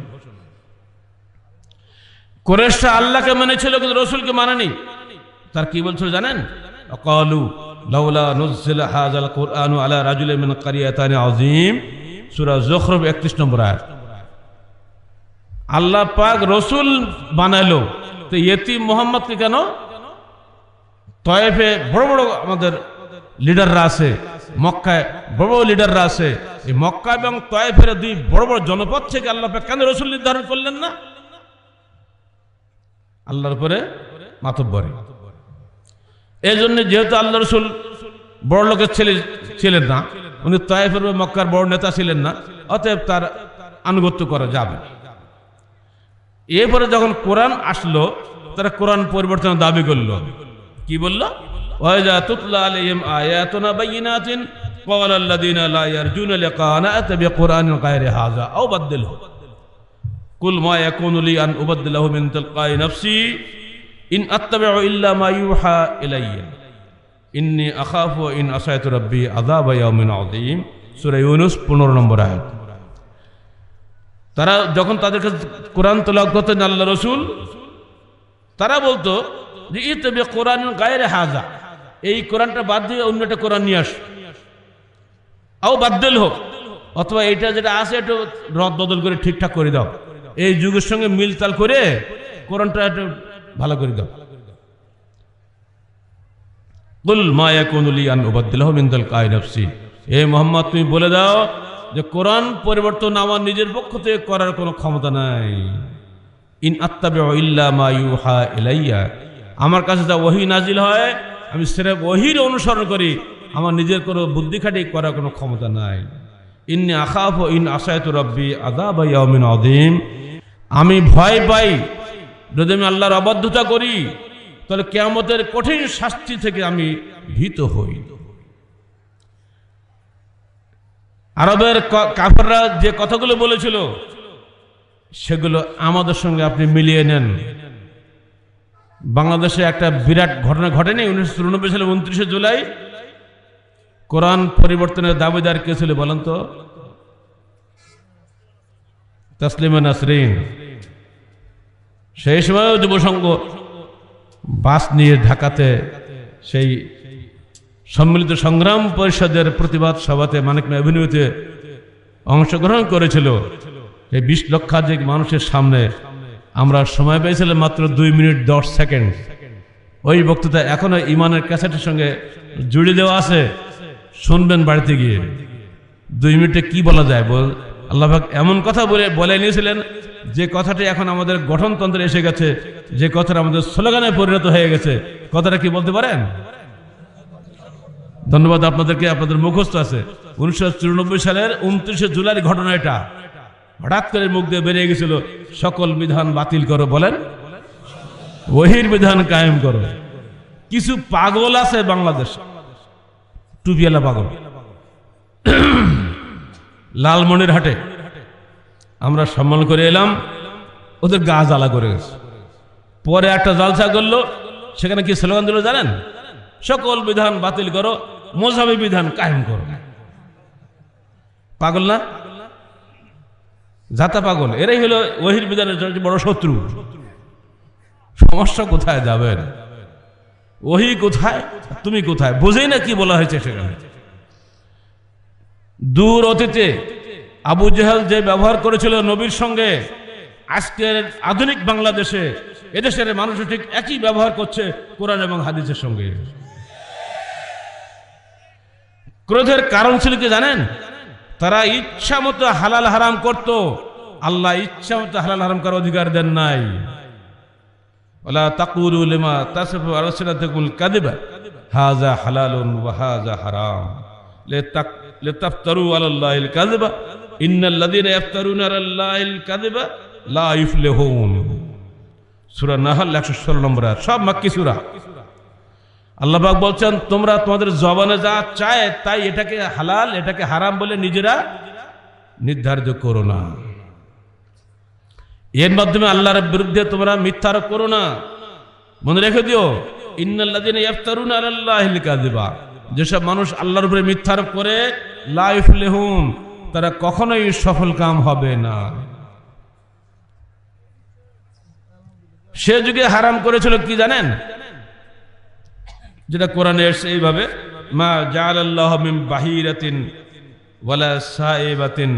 কোরেশটা আল্লাহকে মেনেছিল কিন্তু রসুলকে মানেনি তার কি বলছিল জানেন অকালু রাজুল আজিম নম্বর আল্লাহ পাক রসুল বানালো তো ইয়েতি মোহাম্মদকে কেন তয়েফে বড় বড় আমাদের লিডাররা আছে মক্কায় বড় বড় লিডাররা আছে এই মক্কা এবং তয়েফের দুই বড় বড় জনপদ থেকে আল্লাহ কেন রসুল নির্ধারণ করলেন না আল্লাহর পরে মাতব্বরে এই জন্য যেহেতু আল্লাহ রসুল বড় লোকের ছেলে ছিলেন না উনি তয়েফের মক্কার বড় নেতা ছিলেন না অতএব তার আনুগত্য করা যাবে এরপরে যখন কোরআন আসলো তারা কোরআন পরিবর্তনের দাবি করলো কি বলল ওয়াইজা তুতলা আলাইহিম আয়াতুনা বাইয়িনাতিন قال الذين لا يرجون لقاءنا اتى بقران غير هذا او بدله قل ما يكون لي ان ابدله من تلقاء نفسي ان اتبع الا ما يوحى الي ইন্নি আখাফ ইন আসায়ত রব্বি আদাব ইয়াউমিন আযীম সূরা ইউনূস 15 নম্বর আয়াত তারা যখন তাদের কাছে কোরআন তেলাওয়াত করতেন আল্লাহ রাসূল তারা বলতো যে কোরআন গায়ের হাজা এই কোরআনটা বাদ দিয়ে অন্য একটা কোরআন নিয়ে আস আও হোক অথবা এটা যেটা আছে একটু রদ বদল করে ঠিকঠাক করে দাও এই যুগের সঙ্গে মিলতাল করে কোরআনটা একটু ভালো করে দাও বল মায়া কুনুলি আন কায় নফসি এ মোহাম্মদ তুমি বলে দাও যে কোরআন পরিবর্তন আমার নিজের পক্ষ থেকে করার কোনো ক্ষমতা নাই ইন আত্মাবে ইল্লা মায়ুহা ইলাইয়া আমার কাছে যা ওহি নাজিল হয় আমি সেরে ওহির অনুসরণ করি আমার নিজের কোনো বুদ্ধি খাটি করার কোনো ক্ষমতা নাই ইন আখাফ ইন আশায়ত রব্বি আদাব ইয়াউমিন আদিম আমি ভয় পাই যদি আমি আল্লাহর অবদ্ধতা করি তাহলে কেয়ামতের কঠিন শাস্তি থেকে আমি ভীত হই আরবের কাফাররা যে কথাগুলো বলেছিল সেগুলো আমাদের সঙ্গে আপনি মিলিয়ে নেন বাংলাদেশে একটা বিরাট ঘটনা ঘটেনি উনিশশো চুরানব্বই সালে উনত্রিশে জুলাই কোরআন পরিবর্তনের দাবিদার কে ছিল বলেন তো তসলিমা নাসরিন সেই সময় যুবসংঘ বাস নিয়ে ঢাকাতে সেই সম্মিলিত সংগ্রাম পরিষদের প্রতিবাদ সভাতে মানিক অভিনয়তে অংশগ্রহণ করেছিল এই বিশ লক্ষাধিক মানুষের সামনে আমরা সময় পেয়েছিলাম মাত্র দুই মিনিট দশ সেকেন্ড ওই বক্তৃতা এখনও ইমানের ক্যাসেটের সঙ্গে জুড়ে দেওয়া আছে শুনবেন বাড়িতে গিয়ে দুই মিনিটে কি বলা যায় বল আল্লাহাক এমন কথা বলে বলে নিয়েছিলেন যে কথাটি এখন আমাদের গঠনতন্ত্রে এসে গেছে যে কথাটা আমাদের স্লোগানে পরিণত হয়ে গেছে কথাটা কি বলতে পারেন ধন্যবাদ আপনাদেরকে আপনাদের মুখস্থ আছে উনিশশো সালের উনত্রিশে জুলাই ঘটনা এটা হঠাৎ করে মুখ দিয়ে বেরিয়ে গেছিল সকল বিধান বাতিল করো বলেন বহির বিধান কায়েম করো কিছু পাগল আছে বাংলাদেশ টুপিয়ালা পাগল লালমনির হাটে আমরা সম্মান করে এলাম ওদের গা জ্বালা করে গেছে পরে একটা জালসা করলো সেখানে কি স্লোগান দিল জানেন সকল বিধান বাতিল করো মোজাবি বিধান কায়েম করো পাগল না জাতা পাগল এরাই হলো ওহির বিধানের বড় শত্রু সমস্যা কোথায় যাবেন ওহি কোথায় তুমি কোথায় বুঝেই না কি বলা হয়েছে সেখানে দূর অতীতে আবু জেহাল যে ব্যবহার করেছিল নবীর সঙ্গে আজকের আধুনিক বাংলাদেশে এদেশের মানুষ ঠিক একই ব্যবহার করছে কোরআন এবং হাদিসের সঙ্গে ক্রোধের কারণ ছিল কি জানেন তারা ইচ্ছা মতো হালাল হারাম করত আল্লাহ ইচ্ছা মতো হালাল হারাম করার অধিকার দেন নাই সব মাক্কি সুরা আল্লাহবাক বলছেন তোমরা তোমাদের জবানে যা চায় তাই এটাকে হালাল এটাকে হারাম বলে নিজেরা নির্ধারিত করো না এর মাধ্যমে আল্লাহর বিরুদ্ধে তোমরা মিথ্যা আরোপ করো না মনে রেখে দিও যেসব মানুষ আল্লাহর উপরে মিথ্যা আরোপ করে লাইফ লেহুম তারা কখনোই সফল কাম হবে না সে যুগে হারাম করেছিল কি জানেন যেটা কোরআনে এসছে এইভাবে মা জাল আল্লাহ মিম বাহিরাতিন ওয়ালা সাইবাতিন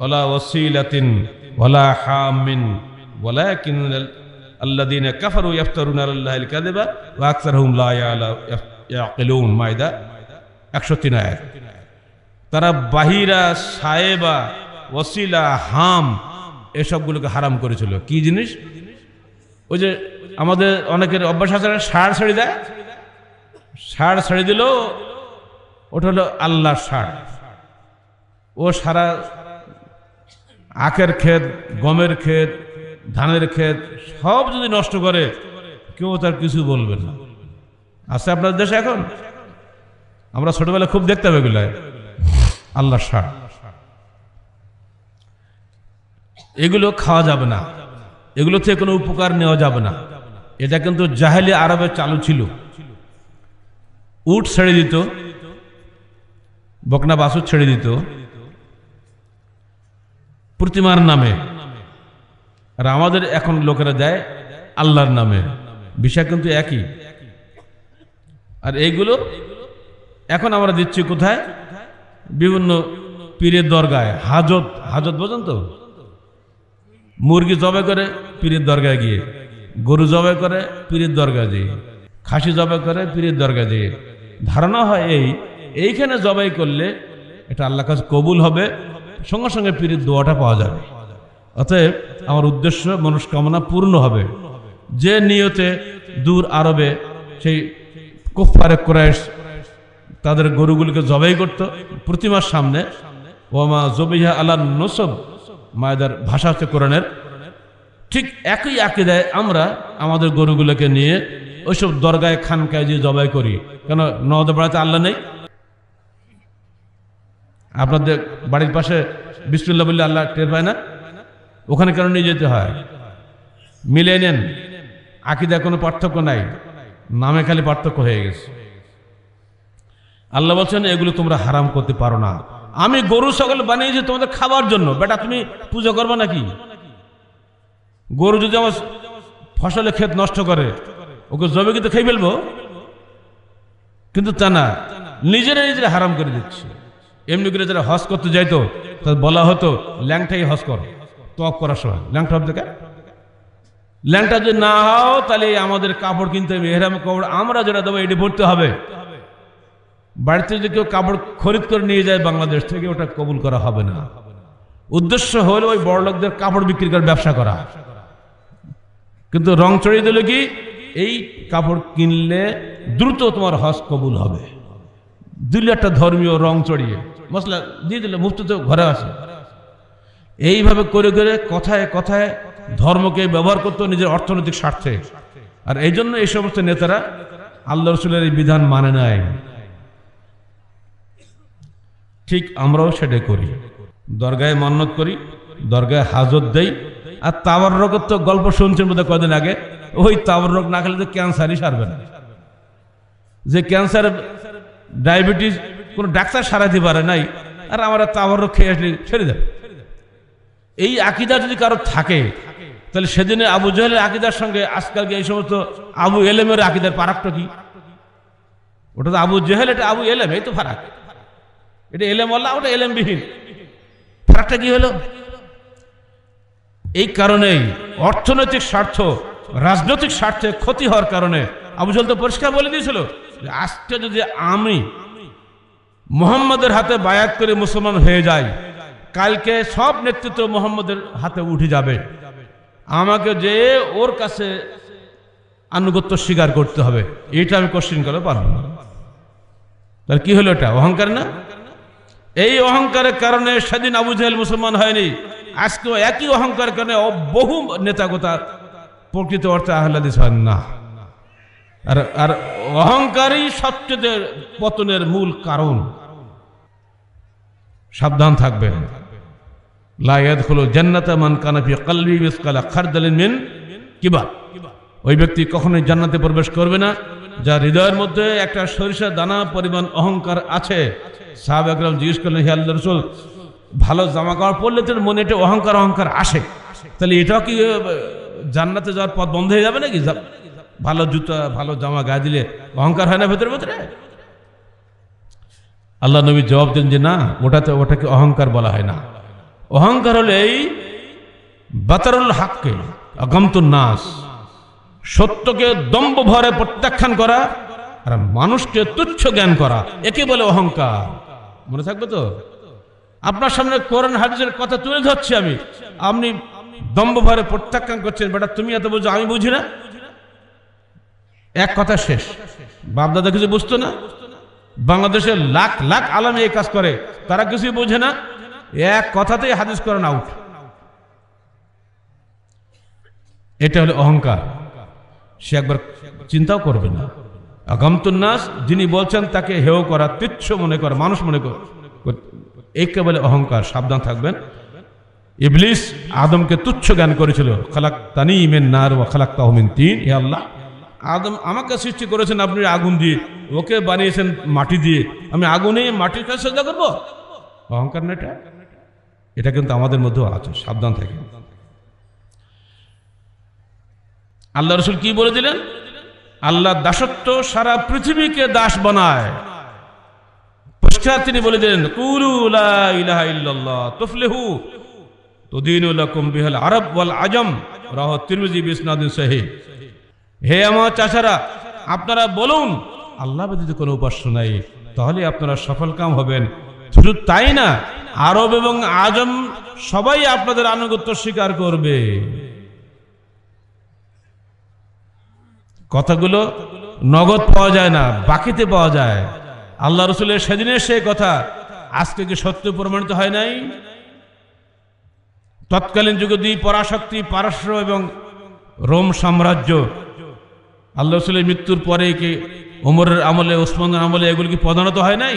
ওয়ালা ওয়াসিলাতিন ওয়ালা হামিন ওয়ালাকিন আল্লাযীনা কাফারু ইয়াফতারুনা আলাল্লাহিল কাযিবা ওয়া আকসারুহুম লা ইয়াকিলুন মাইদা 103 আয়াত তারা বাহিরা সায়েবা ওয়াসিলা হাম এসবগুলোকে হারাম করেছিল কি জিনিস ওই যে আমাদের অনেকের অভ্যাস আছে সার ছেড়ে দেয় ষাড় ছাড়ি দিল ওটা হলো আল্লাহ ষাড় ও সারা আখের ক্ষেত গমের ক্ষেত ধানের ক্ষেত সব যদি নষ্ট করে কেউ তার কিছু বলবে না আছে আপনার দেশে এখন আমরা ছোটবেলা খুব দেখতে হবে এগুলো আল্লাহ সার এগুলো খাওয়া যাবে না এগুলো থেকে কোনো উপকার নেওয়া যাবে না এটা কিন্তু জাহেলি আরবে চালু ছিল উট ছেড়ে দিত বকনা বাসু ছেড়ে দিত প্রতিমার নামে আর আমাদের এখন লোকেরা দেয় আল্লাহর নামে বিষয় কিন্তু একই আর এইগুলো এখন আমরা দিচ্ছি কোথায় বিভিন্ন পীরের দরগায় হাজত হাজত বোঝেন তো মুরগি জবাই করে পীরের দরগায় গিয়ে গরু জবে করে পীরের দরগায় দিয়ে খাসি জবে করে পীরের দরগায় দিয়ে ধারণা হয় এই এইখানে জবাই করলে এটা আল্লাহ কাছে কবুল হবে সঙ্গে সঙ্গে পীরের দোয়াটা পাওয়া যাবে অতএব আমার উদ্দেশ্য মনস্কামনা পূর্ণ হবে যে নিয়তে দূর আরবে সেই কুফারে কোরআশ তাদের গরুগুলিকে জবাই করত প্রতিমার সামনে ওমা জবিহা আল্লাহ নসব মায়েদের ভাষা হচ্ছে কোরআনের ঠিক একই আঁকে দেয় আমরা আমাদের গরুগুলোকে নিয়ে ওইসব দরগায় খানকায় কাজে জবাই করি কেন নওদাপাড়াতে আল্লাহ নেই আপনাদের বাড়ির পাশে বিসমুল্লাহ বললে আল্লাহ টের পায় না ওখানে কেন নিয়ে যেতে হয় মিলে নেন আকিদা কোনো পার্থক্য নাই নামে খালি পার্থক্য হয়ে গেছে আল্লাহ বলছেন এগুলো তোমরা হারাম করতে পারো না আমি গরু সকল বানিয়েছি তোমাদের খাবার জন্য বেটা তুমি পুজো করবে নাকি গরু যদি আমার ফসলের ক্ষেত নষ্ট করে ওকে জবে কিন্তু খেয়ে ফেলবো কিন্তু তা না নিজেরা নিজেরা হারাম করে দিচ্ছে এমনি করে যারা হস করতে যাইতো তাদের বলা হতো ল্যাংটাই হস কর তপ করার সময় ল্যাংটা হবে ল্যাংটা যদি না হও তাহলে আমাদের কাপড় কিনতে হবে এহরাম কাপড় আমরা যেটা দেবো এটি পড়তে হবে বাড়িতে যদি কেউ কাপড় খরিদ করে নিয়ে যায় বাংলাদেশ থেকে ওটা কবুল করা হবে না উদ্দেশ্য হল ওই বড় লোকদের কাপড় বিক্রি করে ব্যবসা করা কিন্তু রং চড়িয়ে দিলে কি এই কাপড় কিনলে দ্রুত তোমার হজ কবুল হবে দিলে একটা ধর্মীয় রং চড়িয়ে মশলা দিয়ে দিলে মুফতি তো ঘরে আসে এইভাবে করে করে কথায় কথায় ধর্মকে ব্যবহার করতো নিজের অর্থনৈতিক স্বার্থে আর এই জন্য এই সমস্ত নেতারা আল্লাহ রসুলের এই বিধান মানে নাই ঠিক আমরাও সেটা করি দরগায় মান্যত করি দরগায় হাজত দেই আর তাওয়ার রকম তো গল্প শুনছেন বোধহয় কদিন আগে ওই তাবর রোগ না খেলে তো ক্যান্সারই সারবে না যে ক্যান্সার ডায়াবেটিস কোনো ডাক্তার দিতে পারে নাই আর আমার তাবর রোগ খেয়ে আসলে ছেড়ে দেবে এই আকিদা যদি কারো থাকে তাহলে সেদিনে আবু জহেলের আকিদার সঙ্গে আজকালকে এই সমস্ত আবু এলেমের আকিদার ফারাকটা কি ওটা তো আবু জহেল এটা আবু এলেম এই তো ফারাক এটা এলেম আল্লাহ ওটা এলেম বিহীন ফারাকটা কি হলো এই কারণেই অর্থনৈতিক স্বার্থ রাজনৈতিক স্বার্থে ক্ষতি হওয়ার কারণে আবু জল তো পরিষ্কার বলে দিয়েছিল আজকে যদি আমি মোহাম্মদের হাতে বায়াত করে মুসলমান হয়ে যায় কালকে সব নেতৃত্ব মোহাম্মদের হাতে উঠে যাবে আমাকে যে ওর কাছে আনুগত্য স্বীকার করতে হবে এটা আমি কোশ্চিন করে পারব না তাহলে কি হলো এটা অহংকার না এই অহংকারের কারণে সেদিন আবু জাহেল মুসলমান হয়নি আজকেও একই অহংকার কারণে বহু নেতাগোতা প্রকৃত অর্থে আহ্লাদিস হন না আর আর অহংকারই সবচেয়ে পতনের মূল কারণ সাবধান থাকবেন লায়াদ হলো জান্নাতা মান কানাফি কালবি মিসকালা খারদালিন মিন কিবা ওই ব্যক্তি কখনোই জান্নাতে প্রবেশ করবে না যা হৃদয়ের মধ্যে একটা সরিষা দানা পরিমাণ অহংকার আছে সাহাব একরাম জিজ্ঞেস করলেন হে আল্লাহ রসুল ভালো জামা কাপড় পরলে তোর মনে একটা অহংকার অহংকার আসে তাহলে এটাও কি জান্নাতে যাওয়ার পথ বন্ধ হয়ে যাবে নাকি ভালো জুতা ভালো জামা গায়ে দিলে অহংকার হয় না ভেতরে ভেতরে আল্লাহ নবী জবাব দেন যে না ওটাতে ওটাকে অহংকার বলা হয় না অহংকার হলে এই বাতারুল হাককে অগমত নাস সত্যকে দম্ভ ভরে প্রত্যাখ্যান করা আর মানুষকে তুচ্ছ জ্ঞান করা একে বলে অহংকার মনে থাকবে তো আপনার সামনে কোরআন হাদিসের কথা তুলে ধরছি আমি আপনি দম্ভ ভরে প্রত্যাখ্যান করছেন বেটা তুমি এত বুঝো আমি বুঝি না এক কথা শেষ বাপদাদা কিছু বুঝতো না বাংলাদেশের লাখ লাখ আলামে এই কাজ করে তারা কিছুই বোঝে না এক কথাতেই হাদিস করেন আউট এটা হলো অহংকার সে একবার চিন্তাও করবে না আগমতুন্নাস যিনি বলছেন তাকে হেও করা তুচ্ছ মনে কর মানুষ মনে কর এই কেবল অহংকার সাবধান থাকবেন ইবলিস আদমকে তুচ্ছ জ্ঞান করেছিল খালাক তানি ইমেন নার ও খালাক তাহমিন তিন এ আল্লাহ আদম আমাকে সৃষ্টি করেছেন আপনি আগুন দিয়ে ওকে বানিয়েছেন মাটি দিয়ে আমি আগুনে মাটির কাছে সজ্জা করবো অহংকার না এটা এটা কিন্তু আমাদের মধ্যেও আছে সাবধান থাকে আল্লাহ রসুল কি বলে দিলেন আল্লাহ দাসত্ব সারা পৃথিবীকে দাস বানায় পরিষ্কার তিনি বলে দিলেন কুরু ইলাহা ইল্লাল্লাহ তফলেহু আরব আজম হে আমার আপনারা বলুন আল্লাহ যদি কোনো উপাস্য নাই তাহলে আপনারা সফল কাম হবেন শুধু তাই না আরব এবং আজম সবাই আপনাদের আনুগত্য স্বীকার করবে কথাগুলো নগদ পাওয়া যায় না বাকিতে পাওয়া যায় আল্লাহ রসুলের সেদিনের সে কথা আজকে কি সত্য প্রমাণিত হয় নাই তৎকালীন যুগে দুই পরাশক্তি পারস্য এবং রোম সাম্রাজ্য আল্লাহ রসুলের মৃত্যুর পরে কি ওমরের আমলে ওসমানের আমলে এগুলি কি প্রধানত হয় নাই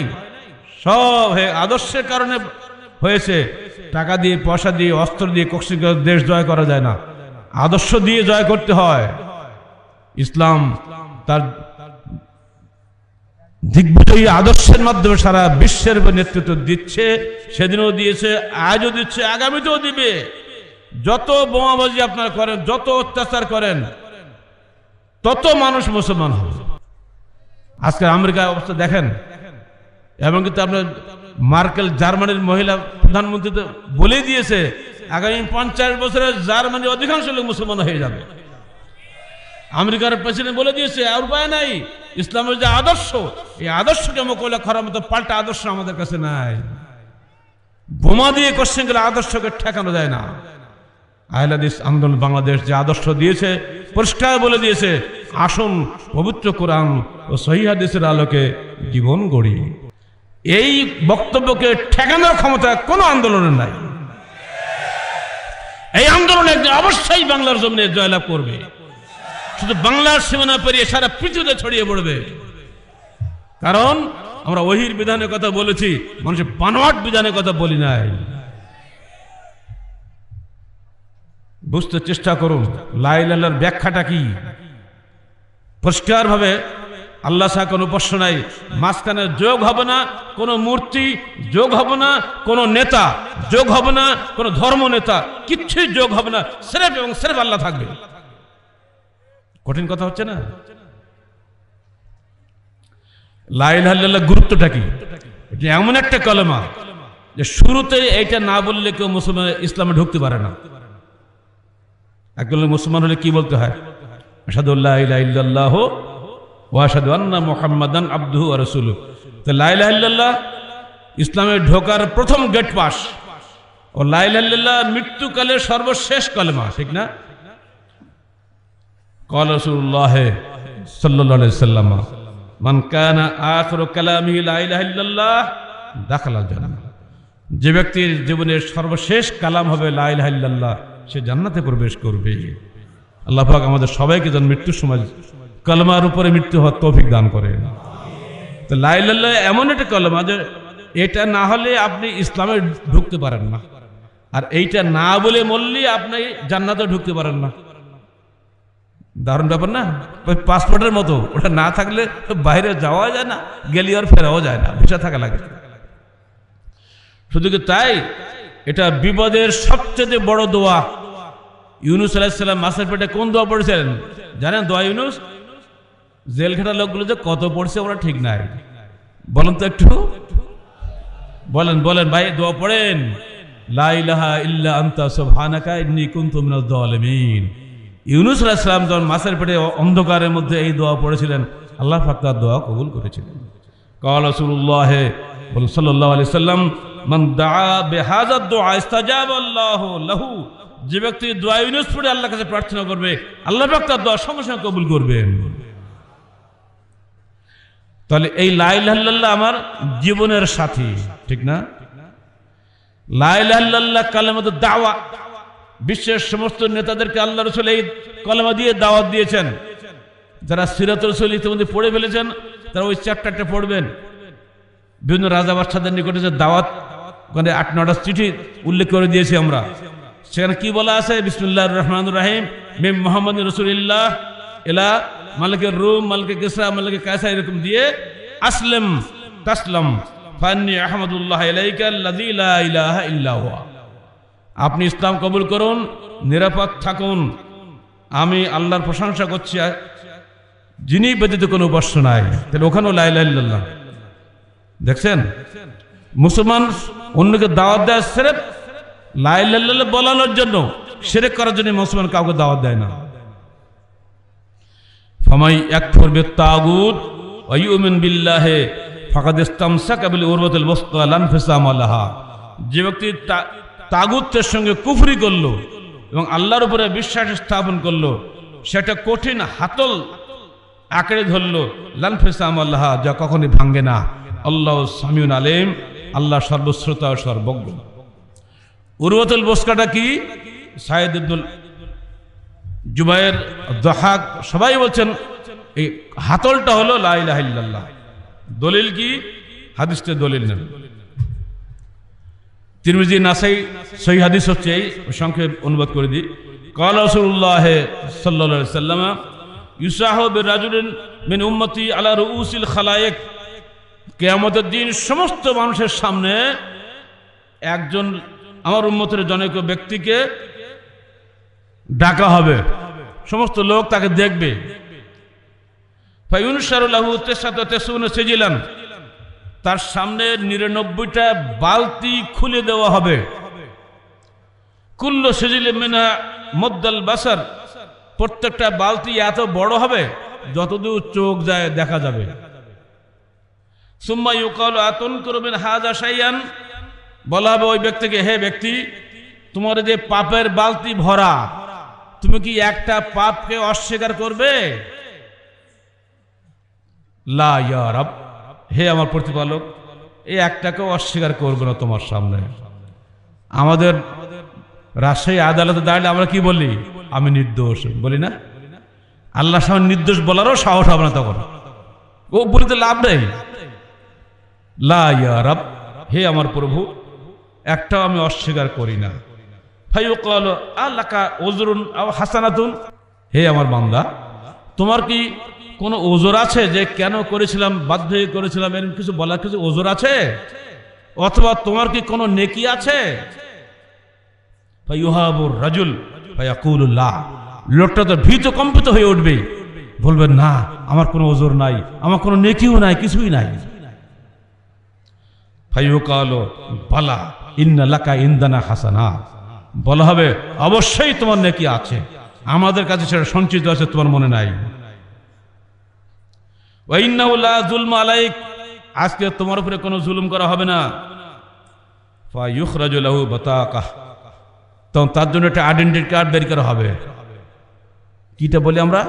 সব হয়ে আদর্শের কারণে হয়েছে টাকা দিয়ে পয়সা দিয়ে অস্ত্র দিয়ে কক্সিক দেশ জয় করা যায় না আদর্শ দিয়ে জয় করতে হয় ইসলাম তার দিগ্বিজয়ী আদর্শের মাধ্যমে সারা বিশ্বের নেতৃত্ব দিচ্ছে সেদিনও দিয়েছে আজও দিচ্ছে আগামীতেও দিবে যত বোমাবাজি আপনারা করেন যত অত্যাচার করেন তত মানুষ মুসলমান হবে আজকে আমেরিকার অবস্থা দেখেন এবং কিন্তু আপনার মার্কেল জার্মানির মহিলা প্রধানমন্ত্রী তো বলেই দিয়েছে আগামী পঞ্চাশ বছরে জার্মানি অধিকাংশ লোক মুসলমান হয়ে যাবে আমেরিকার প্রেসিডেন্ট বলে দিয়েছে আর উপায় নাই ইসলামের যে আদর্শ এই আদর্শকে মোকাবিলা করার মতো পাল্টা আদর্শ আমাদের কাছে নাই বোমা দিয়ে কোশ্চেন গেলে আদর্শকে ঠেকানো যায় না আহলাদিস আন্দোলন বাংলাদেশ যে আদর্শ দিয়েছে পরিষ্কার বলে দিয়েছে আসুন পবিত্র কোরআন ও সহিদের আলোকে জীবন গড়ি এই বক্তব্যকে ঠেকানোর ক্ষমতা কোনো আন্দোলনের নাই এই আন্দোলন একদিন অবশ্যই বাংলার জমিনে জয়লাভ করবে শুধু বাংলার সীমানা পেরিয়ে সারা পৃথিবীতে ছড়িয়ে পড়বে কারণ আমরা ওহির বিধানের কথা বলেছি মানুষের বানোয়াট বিধানের কথা বলি নাই বুঝতে চেষ্টা করুন লাইলার ব্যাখ্যাটা কি পরিষ্কারভাবে আল্লাহ সাহা কোনো উপস্য নাই মাঝখানে যোগ হবে না কোনো মূর্তি যোগ হবে না কোনো নেতা যোগ হবে না কোনো ধর্ম নেতা কিচ্ছুই যোগ হবে না সেরেফ এবং সেরেফ আল্লাহ থাকবে কঠিন কথা হচ্ছে না লাইল্লাহ গুরুত্বটা কি এমন একটা কলেমা যে শুরুতে এইটা না বললে কেউ মুসলমান ইসলামে ঢুকতে পারে না একজন মুসলমান হলে কি বলতে হয় আব্দু রসুল তো ইসলামে ঢোকার প্রথম গেট পাস ও লাইল্লাহ মৃত্যুকালে সর্বশেষ কলেমা ঠিক না قال رسول الله صلى الله عليه وسلم من كان آخر كلامه لا إله إلا الله دخل الجنة যে ব্যক্তির জীবনের সর্বশেষ কালাম হবে লাইল হাইল্লাহ সে জান্নাতে প্রবেশ করবে আল্লাহ পাক আমাদের সবাইকে যেন মৃত্যুর সময় কলমার উপরে মৃত্যু হওয়ার তৌফিক দান করে তো লাইল্লাহ এমন একটা কলমা যে এটা না হলে আপনি ইসলামে ঢুকতে পারেন না আর এইটা না বলে মরলে আপনি জান্নাতে ঢুকতে পারেন না দারুণ ব্যাপার না পাসপোর্টের মতো ওটা না থাকলে বাইরে যাওয়া যায় না গেলে আর ফেরাও যায় না ভিসা থাকা লাগে শুধু কি তাই এটা বিপদের সবচেয়ে বড় দোয়া ইউনুস আলাহিসাল্লাম মাসের পেটে কোন দোয়া পড়েছিলেন জানেন দোয়া ইউনুস জেল খেটা লোকগুলো যে কত পড়ছে ওরা ঠিক নাই বলেন তো একটু বলেন বলেন ভাই দোয়া পড়েন লাইলাহা ইল্লা আন্তা সুবহানাকা ইন্নী কুনতু মিনাল জালিমিন ইউনুস আলাহিসাম যখন মাসের পেটে অন্ধকারের মধ্যে এই দোয়া পড়েছিলেন আল্লাহ ফাক্তার দোয়া কবুল করেছিলেন কাল রসুল্লাহ সাল্লাম মান বেহাজার দোয়া আল্লাহ লাহু যে ব্যক্তি দোয়া ইউনুস পড়ে আল্লাহ কাছে প্রার্থনা করবে আল্লাহ ফাক্তার দোয়া সঙ্গে সঙ্গে কবুল করবেন তাহলে এই লাইল্লাহ আমার জীবনের সাথী ঠিক না লাইল্লাহ কালের মধ্যে দাওয়া বিশ্বের সমস্ত নেতাদেরকে আল্লাহ রসুল এই কলমা দিয়ে দাওয়াত দিয়েছেন যারা সিরাত রসুল ইতিমধ্যে পড়ে ফেলেছেন তারা ওই চ্যাপ্টারটা পড়বেন বিভিন্ন রাজা বাদশাদের নিকটে যে দাওয়াত ওখানে আট নটা চিঠি উল্লেখ করে দিয়েছি আমরা সেখানে কি বলা আছে বিসমুল্লাহ রহমান রাহিম মেম মোহাম্মদ রসুলিল্লাহ এলা মালিক রুম মালিক কেসরা মালিক কাসা এরকম দিয়ে আসলেম তাসলাম ফানি আহমদুল্লাহ ইলাইকা ইল্লাহ আপনি ইসলাম কবুল করুন নিরাপদ থাকুন আমি আল্লাহর প্রশংসা করছি যিনি ব্যতীত কোনো উপাস্য নাই তাহলে ওখানেও লাইল্লাহ দেখছেন মুসলমান অন্যকে দাওয়াত দেয় সেরেফ লাইল্লাহ বলানোর জন্য সেরেক করার জন্য মুসলমান কাউকে দাওয়াত দেয় না ফমাই এক ফরবে তাগুদ অয়ুমিন বিল্লাহে ফাকাদ ইস্তামসাক আবিল উরবাতুল বস্তা লানফিসাম আলাহা যে ব্যক্তি তাগুতের সঙ্গে কুফরি করল এবং আল্লাহর উপরে বিশ্বাস স্থাপন করল সেটা কঠিন হাতল আঁকড়ে ধরল লালফেসাম আল্লাহ যা কখনই ভাঙ্গে না আল্লাহ সামিউন আলেম আল্লাহ সর্বশ্রোতা সর্বজ্ঞ উর্বতুল বস্কাটা কি সাহেদ ইবদুল জুবাইর দহাক সবাই বলছেন এই হাতলটা হলো লাইল্লাহ দলিল কি হাদিসতে দলিল নেন তিরমিজি নাসাই সহি হাদিস হচ্ছে এই সংক্ষেপ অনুবাদ করে দিই কাল রসুল্লাহ সাল্লা সাল্লাম ইউসাহ রাজুলিন মিন উম্মতি আলা রুসিল খালায়েক কেয়ামতের দিন সমস্ত মানুষের সামনে একজন আমার উম্মতের জনক ব্যক্তিকে ডাকা হবে সমস্ত লোক তাকে দেখবে ফাইউন সারুল্লাহ তেসাত তেসুন সেজিলান তার সামনে নিরানব্বইটা বালতি খুলে দেওয়া হবে কুল্ল সেজিলে মেনা মদ্দাল বাসার প্রত্যেকটা বালতি এত বড় হবে যতদূর চোখ যায় দেখা যাবে সুম্মা ইউকাল আতন করবেন হাজা সাইয়ান বলা হবে ওই ব্যক্তিকে হে ব্যক্তি তোমার যে পাপের বালতি ভরা তুমি কি একটা পাপকে অস্বীকার করবে লা ইয়ারাব হে আমার প্রতিপালক এই একটাকেও অস্বীকার করবো না তোমার সামনে আমাদের রাজশাহী আদালতে দাঁড়িয়ে আমরা কি বলি আমি নির্দোষ বলি না আল্লাহ সামনে নির্দোষ বলারও সাহস হবে না তখন ও বলিতে লাভ নেই লাব হে আমার প্রভু একটাও আমি অস্বীকার করি না ফাইকাল আল্লাকা ওজরুন হাসানাতুন হে আমার বান্দা তোমার কি কোনো ওজোর আছে যে কেন করেছিলাম বাধ্য করেছিলাম এরকম কিছু বলার কিছু ওজোর আছে অথবা তোমার কি কোনো নেকি আছে রাজুল লোকটা তো ভীত কম্পিত হয়ে উঠবে বলবেন না আমার কোনো ওজোর নাই আমার কোনো নেকিও নাই কিছুই নাই বালা ইন্না ইন্দানা হাসানা বলা হবে অবশ্যই তোমার নেকি আছে আমাদের কাছে সেটা সঞ্চিত আছে তোমার মনে নাই ওয়াইনাউল্লাহ জুলম আলাইক আজকে তোমার উপরে কোনো জুলুম করা হবে না ফাইখরাজুল্লাহু বাতাকাহ তখন তার জন্য একটা আইডেন্টি কার্ড বের করা হবে কিটা বলি আমরা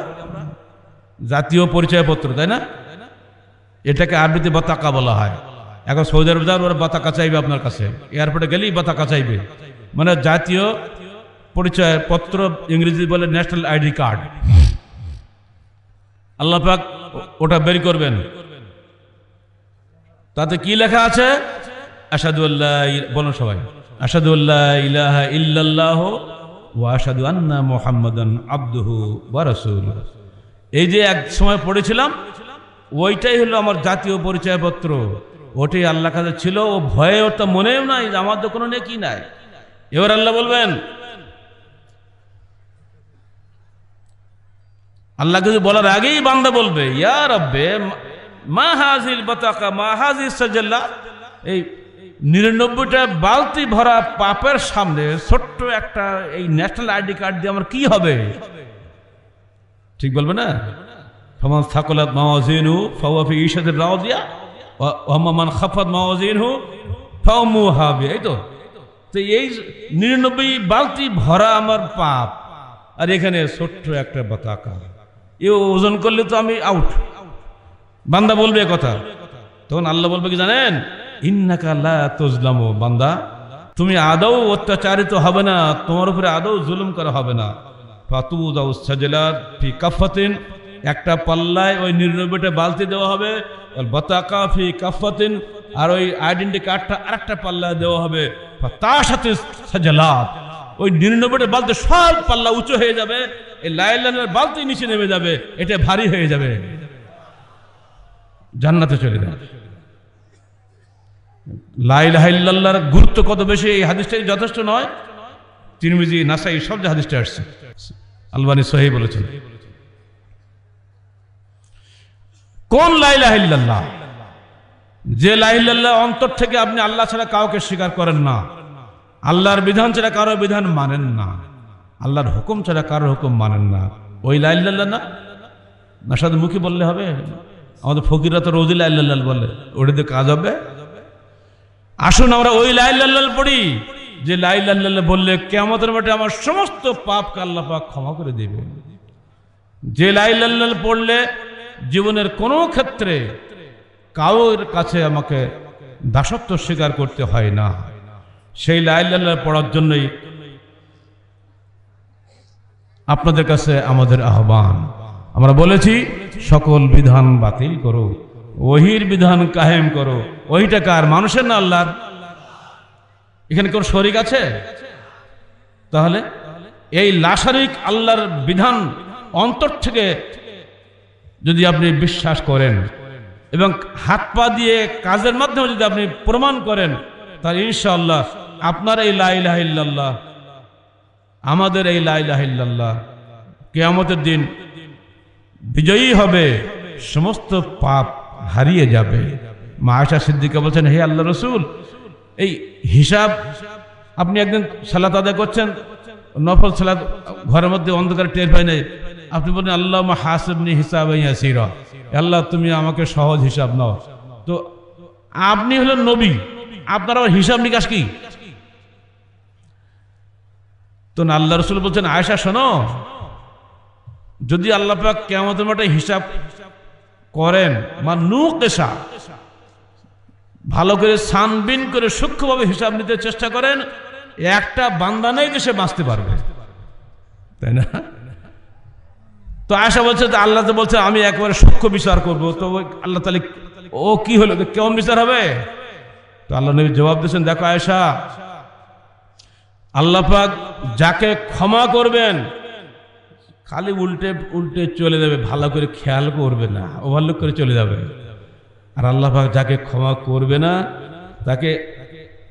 জাতীয় পরিচয়পত্র তাই না এটাকে আরবিতে বাতাকা বলা হয় এখন সৌদি আরব যাওয়ার ওরা বাতাকা চাইবে আপনার কাছে এয়ারপোর্টে গেলেই বাতাকা চাইবে মানে জাতীয় পরিচয় পত্র ইংরেজি বলে ন্যাশনাল আইডি কার্ড আল্লাহ পাক ওটা বের করবেন তাতে কি লেখা আছে আসাদুল্লাহ সবাই আসাদুল্লাহ ইলাহা ইল্লাল্লাহ আসাদু আব্দুহু এই যে এক সময় পড়েছিলাম ওইটাই হলো আমার জাতীয় পরিচয়পত্র ওটাই আল্লাহ কাছে ছিল ও ভয়ে তো মনেও নাই যে আমার তো কোনো নেই নাই এবার আল্লাহ বলবেন আল্লাহ কিছু বলার আগেই বান্দা বলবে ইয়া রব্বে মা হাজির বাতাকা মা হাজির সাজাল্লা এই নিরানব্বইটা বালতি ভরা পাপের সামনে ছোট্ট একটা এই ন্যাশনাল আইডি কার্ড দিয়ে আমার কি হবে ঠিক বলবে না ফমান থাকলাত মাওয়াজিন হু ফাওয়াফি ইশাদের রাওজিয়া ওহমান খাফাত মাওয়াজিন হু ফাউমু হাবি এই তো তো এই নিরানব্বই বালতি ভরা আমার পাপ আর এখানে ছোট্ট একটা বতাকা এ ওজন করলে তো আমি আউট বান্দা বলবে কথা তখন আল্লাহ বলবে কি জানেন ইন্নাকা আল্লাহ তোজলামো বান্দা তুমি আদৌ অত্যাচারিত হবে না তোমার উপরে আদৌ জুলুম করা হবে না ফাতু দাউ সাজেলার ফি কাফাতিন একটা পাল্লায় ওই নির্নবেটে বালতি দেওয়া হবে বতাকা ফি কাফাতিন আর ওই আইডেন্টি কার্ডটা আরেকটা পাল্লায় দেওয়া হবে তার সাথে সাজেলাত ওই নির্নবেটে বালতি সব পাল্লা উঁচু হয়ে যাবে এই লাইলার বালতি নিচে নেমে যাবে এটা ভারী হয়ে যাবে জান্নাতে চলে যাবে গুরুত্ব কত বেশি এই হাদিসটাই যথেষ্ট নয় তিরমিজি নাসাই সব যে হাদিসটা আসছে আলবানি সহি বলেছেন কোন লাইল্লাহ যে লাইল্লাহ অন্তর থেকে আপনি আল্লাহ ছাড়া কাউকে স্বীকার করেন না আল্লাহর বিধান ছাড়া কারো বিধান মানেন না আল্লাহর হুকুম ছাড়া কারোর হুকুম মানেন না ওই লাইল্লাহ না নাসাদ মুখী বললে হবে আমাদের ফকিরা তো রোজি লাইল বলে ওটা দিয়ে কাজ হবে আসুন আমরা ওই লাইল্লাল পড়ি যে লাইল্লাল বললে কেমতের মাঠে আমার সমস্ত পাপ কাল্লা পাক ক্ষমা করে দেবে যে লাইল্লাল পড়লে জীবনের কোনো ক্ষেত্রে কাউর কাছে আমাকে দাসত্ব স্বীকার করতে হয় না সেই লাইল্লাল পড়ার জন্যই আপনাদের কাছে আমাদের আহ্বান আমরা বলেছি সকল বিধান বাতিল করো ওহির বিধান কায়েম করো ওইটা কার মানুষের না আল্লাহর এখানে কোন শরিক আছে তাহলে এই লাশারিক আল্লাহর বিধান অন্তর থেকে যদি আপনি বিশ্বাস করেন এবং হাত পা দিয়ে কাজের মাধ্যমে যদি আপনি প্রমাণ করেন তাহলে ইনশাআল্লাহ আপনার এই লাইল্লাহ আমাদের এই লাইলাহিল্লাহ কেয়ামতের দিন বিজয়ী হবে সমস্ত পাপ হারিয়ে যাবে আশা সিদ্দিকা বলছেন হে আল্লাহ রসুল এই হিসাব আপনি একদিন সালাত আদায় করছেন নফল সালাদ ঘরের মধ্যে অন্ধকার টের পায় নাই আপনি বলেন আল্লাহ হাসবনি হিসাব আল্লাহ তুমি আমাকে সহজ হিসাব নাও তো আপনি হলেন নবী আপনার হিসাব নিকাশ কি তো না আল্লাহ রসুল বলছেন আয়সা শোনো যদি আল্লাহ পাক কেমতের হিসাব করেন বা নুকেশা ভালো করে সানবিন করে সূক্ষ্মভাবে হিসাব নিতে চেষ্টা করেন একটা বান্দা নেই সে বাঁচতে পারবে তাই না তো আয়সা বলছে আল্লাহ তো বলছে আমি একবারে সূক্ষ্ম বিচার করবো তো আল্লাহ তালিক ও কি হলো কেমন বিচার হবে তো আল্লাহ নবী জবাব দিয়েছেন দেখো আয়সা আল্লাপাক যাকে ক্ষমা করবেন খালি উল্টে উল্টে চলে যাবে ভালো করে খেয়াল করবে না ওভারলোক করে চলে যাবে আর আল্লাপাক যাকে ক্ষমা করবে না তাকে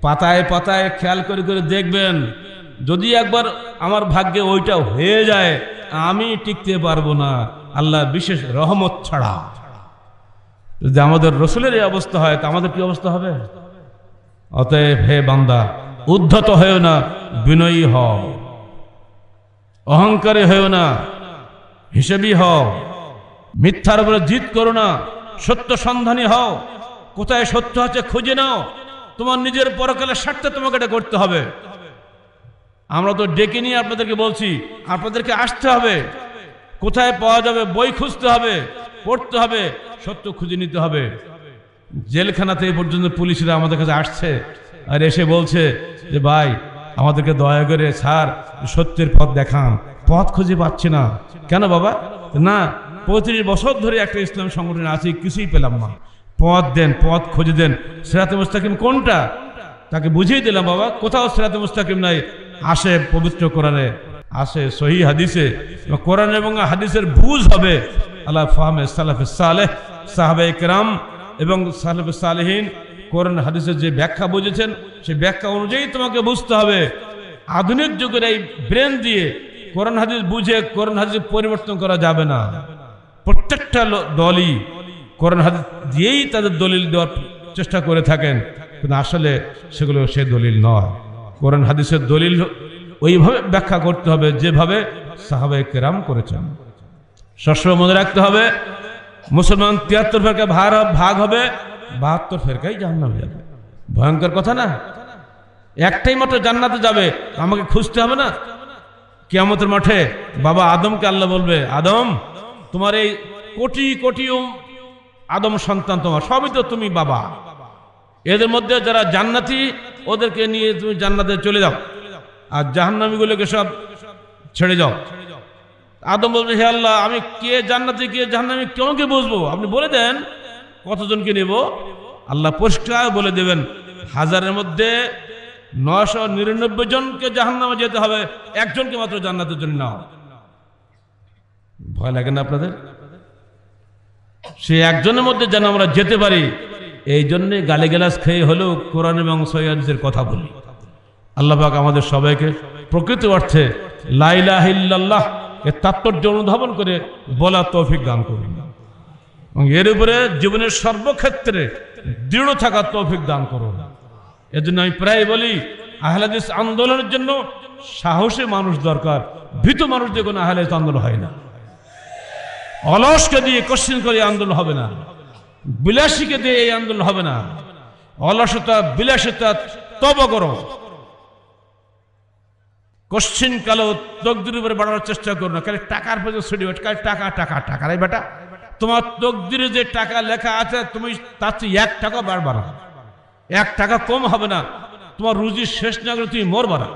পাতায় পাতায় খেয়াল করে করে দেখবেন যদি একবার আমার ভাগ্যে ওইটা হয়ে যায় আমি টিকতে পারবো না আল্লাহ বিশেষ রহমত ছাড়া যদি আমাদের রসুলের এই অবস্থা হয় তা আমাদের কি অবস্থা হবে অতএব হে বান্দা উদ্ধত হয়েও না বিনয়ী হও অহংকারে হয়েও না হিসেবী হও মিথ্যার উপরে জিত করো না সত্য সন্ধানী হও কোথায় সত্য আছে খুঁজে নাও তোমার নিজের পরকালের স্বার্থে তোমাকে এটা করতে হবে আমরা তো ডেকে নিয়ে আপনাদেরকে বলছি আপনাদেরকে আসতে হবে কোথায় পাওয়া যাবে বই খুঁজতে হবে পড়তে হবে সত্য খুঁজে নিতে হবে জেলখানাতে এই পর্যন্ত পুলিশরা আমাদের কাছে আসছে আর এসে বলছে যে ভাই আমাদেরকে দয়া করে স্যার সত্যের পথ দেখান পথ খুঁজে পাচ্ছি না কেন বাবা না পঁয়ত্রিশ বছর ধরে একটা ইসলাম সংগঠন আছে কিছুই পেলাম না পথ দেন পথ খুঁজে দেন সেরাতে মুস্তাকিম কোনটা তাকে বুঝিয়ে দিলাম বাবা কোথাও সেরাতে মুস্তাকিম নাই আসে পবিত্র কোরআনে আসে সহি হাদিসে কোরআন এবং হাদিসের বুঝ হবে আল্লাহ ফাহমে সালাফে সালেহ সাহাবে কেরাম এবং সালাফে সালেহীন কোরআন হাদিসের যে ব্যাখ্যা বুঝেছেন সেই ব্যাখ্যা অনুযায়ী তোমাকে বুঝতে হবে আধুনিক যুগের এই ব্রেন দিয়ে কোরআন হাদিস বুঝে কোরআন হাদিস পরিবর্তন করা যাবে না প্রত্যেকটা দলই কোরআন হাদিস দিয়েই তাদের দলিল দেওয়ার চেষ্টা করে থাকেন কিন্তু আসলে সেগুলো সে দলিল নয় কোরআন হাদিসের দলিল ওইভাবে ব্যাখ্যা করতে হবে যেভাবে সাহাবে কেরাম করেছেন সবসময় মনে রাখতে হবে মুসলমান তিয়াত্তর ভাগে ভাগ হবে বাহাত্তর ফেরকাই জাহান্নামে যাবে ভয়ঙ্কর কথা না একটাই মাত্র জান্নাতে যাবে আমাকে খুঁজতে হবে না কেমতের মাঠে বাবা আদমকে আল্লাহ বলবে আদম তোমার এই কোটি কোটি আদম সন্তান তোমার সবই তো তুমি বাবা এদের মধ্যে যারা জান্নাতি ওদেরকে নিয়ে তুমি জান্নাতে চলে যাও আর জাহান্নামিগুলোকে সব ছেড়ে যাও আদম বলবে হে আল্লাহ আমি কে জান্নাতি কে জাহান্নামি কেমনকে বুঝবো আপনি বলে দেন কতজনকে নেব আল্লাহ পরিষ্কার বলে দেবেন হাজারের মধ্যে নশো নিরানব্বই জনকে জাহান্নামে যেতে হবে একজনকে মাত্র জান্নাতের জন্য না ভয় লাগে না আপনাদের সে একজনের মধ্যে যেন আমরা যেতে পারি এই জন্যে গালি গালাস খেয়ে হলেও কোরআন এবং সৈয়াদের কথা বলি আল্লাহবাক আমাদের সবাইকে প্রকৃত অর্থে লাইলাহিল্লাহ এর তাৎপর্য অনুধাবন করে বলা তৌফিক গান করুন এবং এর উপরে জীবনের সর্বক্ষেত্রে দৃঢ় থাকার তৌফিক দান করুন এজন্য আমি প্রায় বলি আহলাদিস আন্দোলনের জন্য সাহসী মানুষ দরকার ভীত মানুষ দিয়ে কোনো আহলাদিস আন্দোলন হয় না অলসকে দিয়ে কোশ্চিন করে আন্দোলন হবে না বিলাসীকে দিয়ে এই আন্দোলন হবে না অলসতা বিলাসিতা তব করো কোশ্চিন কালো তকদির উপরে বাড়ানোর চেষ্টা করো না কালে টাকার পর ছুটি টাকা টাকা টাকা রে বেটা তোমার তকদিরে যে টাকা লেখা আছে তুমি তার চেয়ে এক টাকা বার না এক টাকা কম হবে না তোমার রুজি শেষ না করে তুমি মর না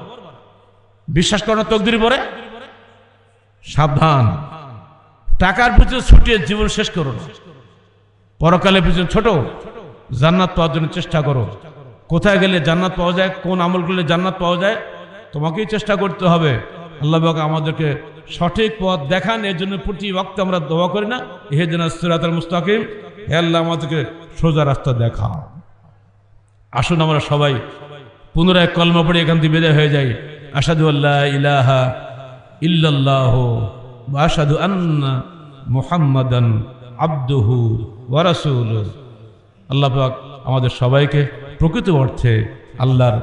বিশ্বাস করো না তকদির পরে সাবধান টাকার পিছনে ছুটিয়ে জীবন শেষ করো না পরকালের পিছনে ছোট জান্নাত পাওয়ার জন্য চেষ্টা করো কোথায় গেলে জান্নাত পাওয়া যায় কোন আমল করলে জান্নাত পাওয়া যায় তোমাকেই চেষ্টা করতে হবে আল্লাহবাক আমাদেরকে সঠিক পথ দেখান এর জন্য প্রতি বক্ত আমরা দোয়া করি না জন্য সিরাতাল মুস্তাকিম হে আল্লাহ আমাদেরকে সোজা রাস্তা দেখা আসুন আমরা সবাই পুনরায় কলমা পড়ে এখান থেকে বেদে হয়ে যাই আসাদু আল্লাহ ইলাহা ইল্লাল্লাহ আসাদু আন্না মুহাম্মাদান আব্দুহু ওয়ারাসুল আল্লাহ পাক আমাদের সবাইকে প্রকৃত অর্থে আল্লাহর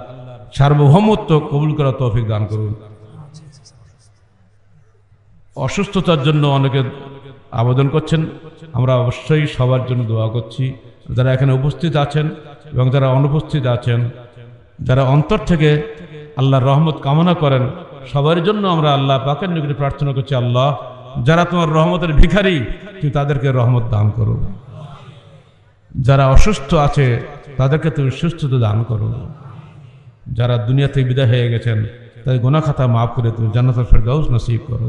সার্বভৌমত্ব কবুল করা তৌফিক দান করুন অসুস্থতার জন্য অনেকে আবেদন করছেন আমরা অবশ্যই সবার জন্য দোয়া করছি যারা এখানে উপস্থিত আছেন এবং যারা অনুপস্থিত আছেন যারা অন্তর থেকে আল্লাহর রহমত কামনা করেন সবার জন্য আমরা আল্লাহ পাকের নিকটে প্রার্থনা করছি আল্লাহ যারা তোমার রহমতের ভিখারি তুমি তাদেরকে রহমত দান করো যারা অসুস্থ আছে তাদেরকে তুমি সুস্থতা দান করো যারা দুনিয়াতে বিদায় হয়ে গেছেন তাদের গোনা খাতা মাফ করে তুমি জান্নাতের ফেরদাউস নসিব করো